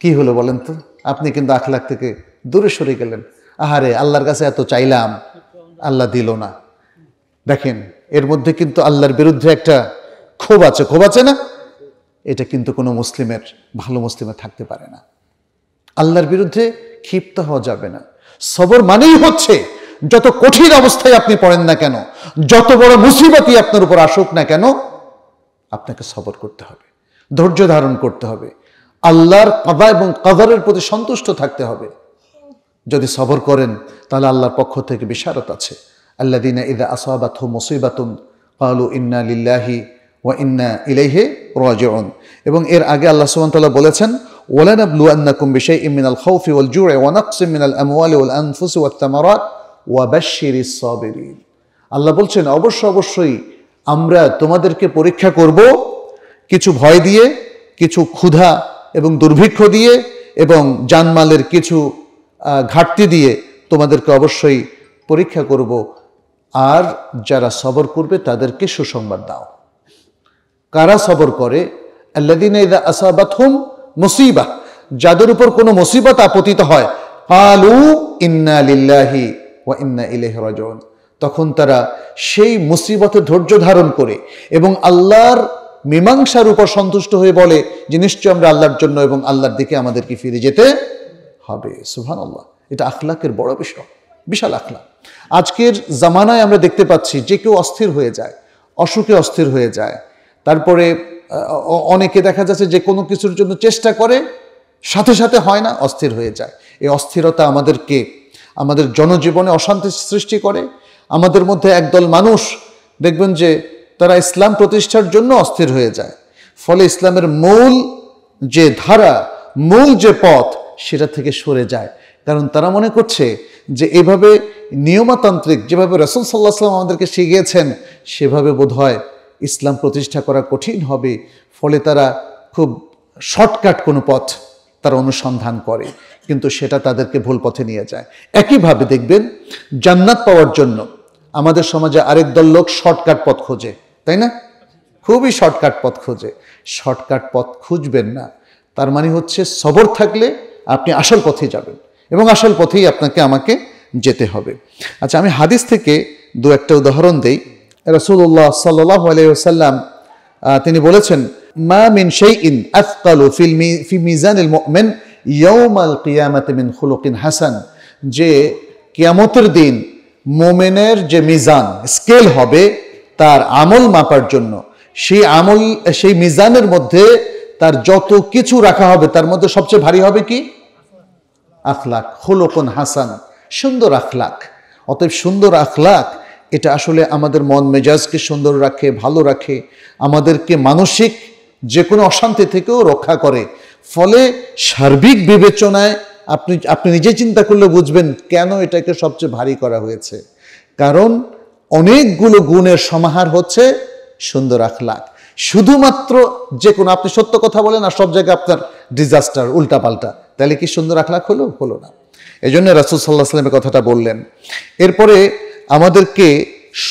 A: কি হলো বলেন তো আপনি কিন্তু আখলাখ থেকে দূরে সরে গেলেন আহারে আল্লাহর কাছে এত চাইলাম আল্লাহ দিল না দেখেন এর মধ্যে কিন্তু আল্লাহর বিরুদ্ধে একটা ক্ষোভ আছে ক্ষোভ আছে না এটা কিন্তু কোনো মুসলিমের ভালো মুসলিমে থাকতে পারে না আল্লাহর বিরুদ্ধে ক্ষিপ্ত হওয়া যাবে না সবর মানেই হচ্ছে যত কঠিন অবস্থায় আপনি পড়েন না কেন যত বড় মুসিবতই আপনার উপর আসুক না কেন আপনাকে সবর করতে হবে ধৈর্য ধারণ করতে হবে আল্লাহর কাদা এবং কাদারের প্রতি সন্তুষ্ট থাকতে হবে যদি সবর করেন তাহলে আল্লাহর পক্ষ থেকে বিশারত আছে আল্লা দিনা ইদা আসাবাত মুসিবাতুন কালু ইন্না লিল্লাহি ও ইন্না ইলাইহে রাজিউন এবং এর আগে আল্লাহ সুবহান বলেছেন ওয়ালানাবলুয়ান্নাকুম বিশাইইম মিনাল খাউফি ওয়াল জুই ওয়া নাকসিম মিনাল আমওয়ালি ওয়াল আনফুসি ওয়াত তামারাত ওয়াবাশির সবেরিন আল্লাহ বলছেন অবশ্য অবশ্যই আমরা তোমাদেরকে পরীক্ষা করব কিছু ভয় দিয়ে কিছু ক্ষুধা এবং দুর্ভিক্ষ দিয়ে এবং জানমালের কিছু ঘাটতি দিয়ে তোমাদেরকে অবশ্যই পরীক্ষা করব আর যারা সবর করবে তাদেরকে সুসংবাদ দাও কারা সবর করে আল্লাদিন ইদা আসাবাত হুম মুসিবা যাদের উপর কোনো মুসিবত আপতিত হয় আলু ইন্না লিল্লাহি ওয়া ইন্না ইলেহ রাজন তখন তারা সেই মুসিবতে ধৈর্য ধারণ করে এবং আল্লাহর মীমাংসার উপর সন্তুষ্ট হয়ে বলে যে নিশ্চয় আমরা আল্লাহর জন্য এবং আল্লাহর দিকে আমাদেরকে ফিরে যেতে হবে সুহান আল্লাহ এটা আখলাকের বড় বিষয় বিশাল আখলা আজকের জামানায় আমরা দেখতে পাচ্ছি যে কেউ অস্থির হয়ে যায় অসুখে অস্থির হয়ে যায় তারপরে অনেকে দেখা যাচ্ছে যে কোনো কিছুর জন্য চেষ্টা করে সাথে সাথে হয় না অস্থির হয়ে যায় এই অস্থিরতা আমাদেরকে আমাদের জনজীবনে অশান্তি সৃষ্টি করে আমাদের মধ্যে একদল মানুষ দেখবেন যে তারা ইসলাম প্রতিষ্ঠার জন্য অস্থির হয়ে যায় ফলে ইসলামের মূল যে ধারা মূল যে পথ সেটা থেকে সরে যায় কারণ তারা মনে করছে যে এভাবে নিয়মাতান্ত্রিক যেভাবে রসুল সাল্লাহ সাল্লাম আমাদেরকে শিখিয়েছেন সেভাবে বোধহয় ইসলাম প্রতিষ্ঠা করা কঠিন হবে ফলে তারা খুব শর্টকাট কোনো পথ তারা অনুসন্ধান করে কিন্তু সেটা তাদেরকে ভুল পথে নিয়ে যায় একইভাবে দেখবেন জান্নাত পাওয়ার জন্য আমাদের সমাজে আরেক দল লোক শর্টকাট পথ খোঁজে তাই না খুবই শর্টকাট পথ খোঁজে শর্টকাট পথ খুঁজবেন না তার মানে হচ্ছে সবর থাকলে আপনি আসল পথে যাবেন এবং আসল পথেই আপনাকে আমাকে যেতে হবে আচ্ছা আমি হাদিস থেকে দু একটা উদাহরণ দেই রসুল্লাহ সাল্লাহ আলাইসাল্লাম তিনি বলেছেন মা মিন সেই ইন আফকালু ফিল মি ফি মিজান মেন ইয়ৌমাল মিন খুলুকিন হাসান যে কিয়ামতের দিন মোমেনের যে মিজান স্কেল হবে তার আমল মাপার জন্য সেই আমল সেই মিজানের মধ্যে তার যত কিছু রাখা হবে তার মধ্যে সবচেয়ে ভারী হবে কি আখলাক হলোকন হাসান সুন্দর আখলাক অতএব সুন্দর আখলাক এটা আসলে আমাদের মন মেজাজকে সুন্দর রাখে ভালো রাখে আমাদেরকে মানসিক যে কোনো অশান্তি থেকেও রক্ষা করে ফলে সার্বিক বিবেচনায় আপনি আপনি নিজে চিন্তা করলে বুঝবেন কেন এটাকে সবচেয়ে ভারী করা হয়েছে কারণ অনেকগুলো গুণের সমাহার হচ্ছে সুন্দর আখলাখ শুধুমাত্র যে কোনো আপনি সত্য কথা বলেন আর সব জায়গায় আপনার ডিজাস্টার উল্টাপাল্টা তাহলে কি সুন্দর আখলাখ হলো হলো না এই জন্য রাসুল সাল্লাহ সাল্লামের কথাটা বললেন এরপরে আমাদেরকে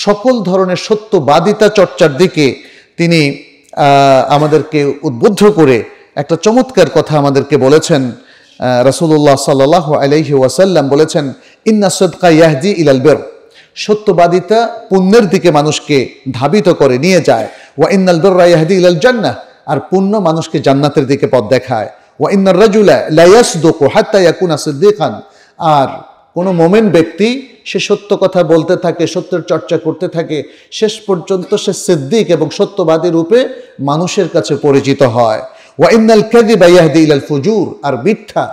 A: সকল ধরনের সত্যবাদিতা চর্চার দিকে তিনি আমাদেরকে উদ্বুদ্ধ করে একটা চমৎকার কথা আমাদেরকে বলেছেন রসুল্লাহ সাল্লাহ আলহি ওয়াসাল্লাম বলেছেন ইন্না সদকা ইয়াহজি ইলাল বের সত্যবাদিতা পুণ্যের দিকে মানুষকে ধাবিত করে নিয়ে যায় ওয়া ইন্নাল বেররা ইয়াহদি ইলাল জান্না আর পুণ্য মানুষকে জান্নাতের দিকে পথ দেখায় ওয়া ইন্নার রাজুলা দোকো হাত্তা আসদ্দি খান আর কোনো মোমেন ব্যক্তি সে সত্য কথা বলতে থাকে সত্যের চর্চা করতে থাকে শেষ পর্যন্ত সে সিদ্দিক এবং সত্যবাদী রূপে মানুষের কাছে পরিচিত হয় ওয়াইনাল কেদি বা ইলাল ফুজুর আর মিথ্যা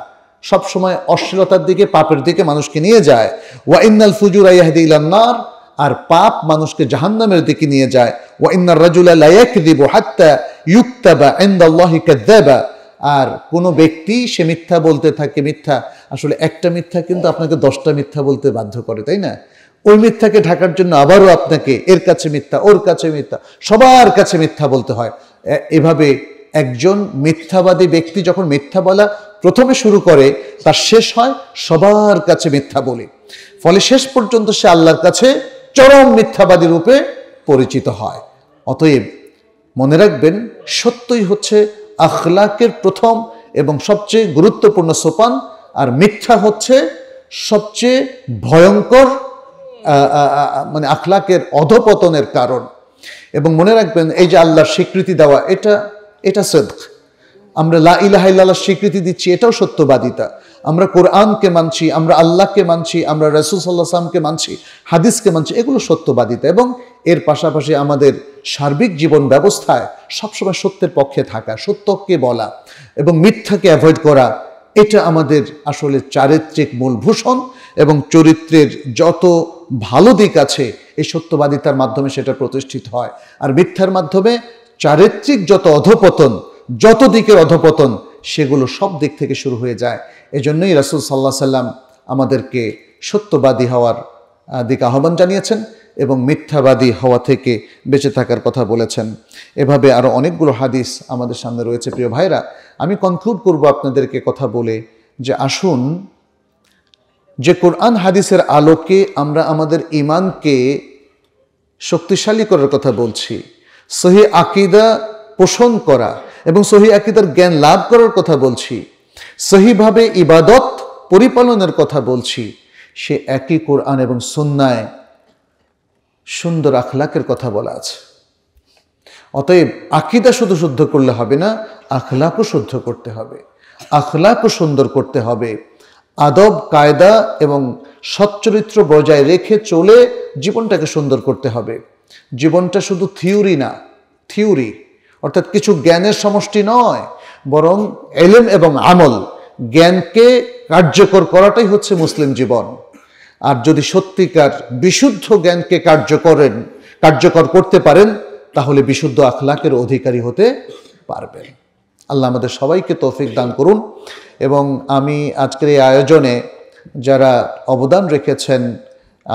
A: সবসময় অশ্লীলতার দিকে পাপের দিকে মানুষকে নিয়ে যায় ওয়াইনাল ফুজুর ইলাল ইলান্নার আর পাপ মানুষকে জাহান্নামের দিকে নিয়ে যায় ওয়াইনার রাজুলা লায়াকদিব হাত্তা ইউক্তাবা ইনদাল্লাহি দেবা আর কোনো ব্যক্তি সে মিথ্যা বলতে থাকে মিথ্যা আসলে একটা মিথ্যা কিন্তু আপনাকে দশটা মিথ্যা বলতে বাধ্য করে তাই না ওই মিথ্যাকে ঢাকার জন্য আবারও আপনাকে এর কাছে মিথ্যা ওর কাছে মিথ্যা সবার কাছে মিথ্যা বলতে হয় এভাবে একজন মিথ্যাবাদী ব্যক্তি যখন মিথ্যা বলা প্রথমে শুরু করে তার শেষ হয় সবার কাছে মিথ্যা বলে ফলে শেষ পর্যন্ত সে আল্লাহর কাছে চরম মিথ্যাবাদী রূপে পরিচিত হয় অতএব মনে রাখবেন সত্যই হচ্ছে আখলাকের প্রথম এবং সবচেয়ে গুরুত্বপূর্ণ সোপান আর মিথ্যা হচ্ছে সবচেয়ে ভয়ঙ্কর মানে আখলাকের অধপতনের কারণ এবং মনে রাখবেন এই যে আল্লাহর স্বীকৃতি দেওয়া এটা এটা সদক আমরা লা ইলাহাইল্লাহ স্বীকৃতি দিচ্ছি এটাও সত্যবাদিতা আমরা কোরআনকে মানছি আমরা আল্লাহকে মানছি আমরা রসুল সাল্লাহ সালামকে মানছি হাদিসকে মানছি এগুলো সত্যবাদিতা এবং এর পাশাপাশি আমাদের সার্বিক জীবন ব্যবস্থায় সবসময় সত্যের পক্ষে থাকা সত্যকে বলা এবং মিথ্যাকে অ্যাভয়েড করা এটা আমাদের আসলে চারিত্রিক মূলভূষণ এবং চরিত্রের যত ভালো দিক আছে এই সত্যবাদিতার মাধ্যমে সেটা প্রতিষ্ঠিত হয় আর মিথ্যার মাধ্যমে চারিত্রিক যত অধপতন যত দিকের অধপতন সেগুলো সব দিক থেকে শুরু হয়ে যায় এজন্যই রাসুল সাল্লাহ সাল্লাম আমাদেরকে সত্যবাদী হওয়ার দিকে আহ্বান জানিয়েছেন এবং মিথ্যাবাদী হওয়া থেকে বেঁচে থাকার কথা বলেছেন এভাবে আরও অনেকগুলো হাদিস আমাদের সামনে রয়েছে প্রিয় ভাইরা আমি কনক্লুড করব আপনাদেরকে কথা বলে যে আসুন যে কোরআন হাদিসের আলোকে আমরা আমাদের ইমানকে শক্তিশালী করার কথা বলছি সহি আকিদা পোষণ করা এবং সহি আকিদার জ্ঞান লাভ করার কথা বলছি সহিভাবে ইবাদত পরিপালনের কথা বলছি সে একই কোরআন এবং সুন্নায় সুন্দর আখলাকের কথা বলা আছে অতএব আকিদা শুধু শুদ্ধ করলে হবে না আখলাকও শুদ্ধ করতে হবে আখলাকও সুন্দর করতে হবে আদব কায়দা এবং সচ্চরিত্র বজায় রেখে চলে জীবনটাকে সুন্দর করতে হবে জীবনটা শুধু থিওরি না থিওরি অর্থাৎ কিছু জ্ঞানের সমষ্টি নয় বরং এলেম এবং আমল জ্ঞানকে কার্যকর করাটাই হচ্ছে মুসলিম জীবন আর যদি সত্যিকার বিশুদ্ধ জ্ঞানকে কার্যকরেন কার্যকর করতে পারেন তাহলে বিশুদ্ধ আখলাকের অধিকারী হতে পারবেন আল্লাহ আমাদের সবাইকে তৌফিক দান করুন এবং আমি আজকের এই আয়োজনে যারা অবদান রেখেছেন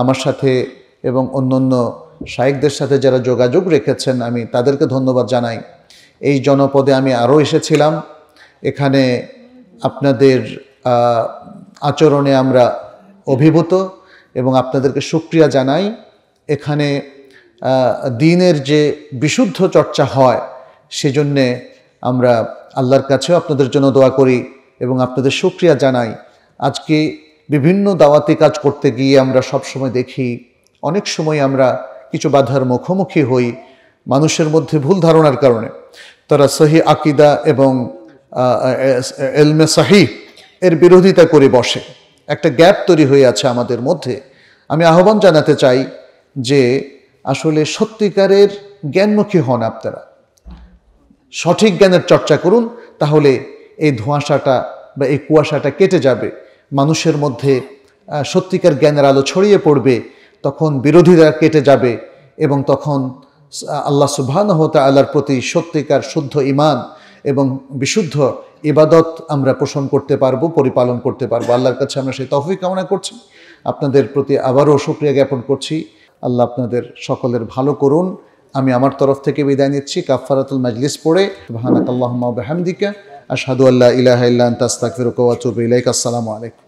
A: আমার সাথে এবং অন্য শায়েকদের সাথে যারা যোগাযোগ রেখেছেন আমি তাদেরকে ধন্যবাদ জানাই এই জনপদে আমি আরও এসেছিলাম এখানে আপনাদের আচরণে আমরা অভিভূত এবং আপনাদেরকে সুক্রিয়া জানাই এখানে দিনের যে বিশুদ্ধ চর্চা হয় সেজন্যে আমরা আল্লাহর কাছেও আপনাদের জন্য দোয়া করি এবং আপনাদের সুক্রিয়া জানাই আজকে বিভিন্ন দাওয়াতি কাজ করতে গিয়ে আমরা সব সময় দেখি অনেক সময় আমরা কিছু বাধার মুখোমুখি হই মানুষের মধ্যে ভুল ধারণার কারণে তারা সহি আকিদা এবং এলমে সাহি এর বিরোধিতা করে বসে একটা গ্যাপ তৈরি হয়ে আছে আমাদের মধ্যে আমি আহ্বান জানাতে চাই যে আসলে সত্যিকারের জ্ঞানমুখী হন আপনারা সঠিক জ্ঞানের চর্চা করুন তাহলে এই ধোঁয়াশাটা বা এই কুয়াশাটা কেটে যাবে মানুষের মধ্যে সত্যিকার জ্ঞানের আলো ছড়িয়ে পড়বে তখন বিরোধীরা কেটে যাবে এবং তখন আল্লাহ সুবাহানহত আল্লাহর প্রতি সত্যিকার শুদ্ধ ইমান এবং বিশুদ্ধ ইবাদত আমরা পোষণ করতে পারবো পরিপালন করতে পারবো আল্লাহর কাছে আমরা সেই তহফি কামনা করছি আপনাদের প্রতি আবারও সুক্রিয়া জ্ঞাপন করছি আল্লাহ আপনাদের সকলের ভালো করুন আমি আমার তরফ থেকে বিদায় নিচ্ছি কাফারাতুল মাজলিস পড়ে ভাহানাক আল্লাহ হামদিকা সাদু আল্লাহ ইলাহ ইল্লা আনতা আস্তাগফিরুকা আসসালামু আলাইকুম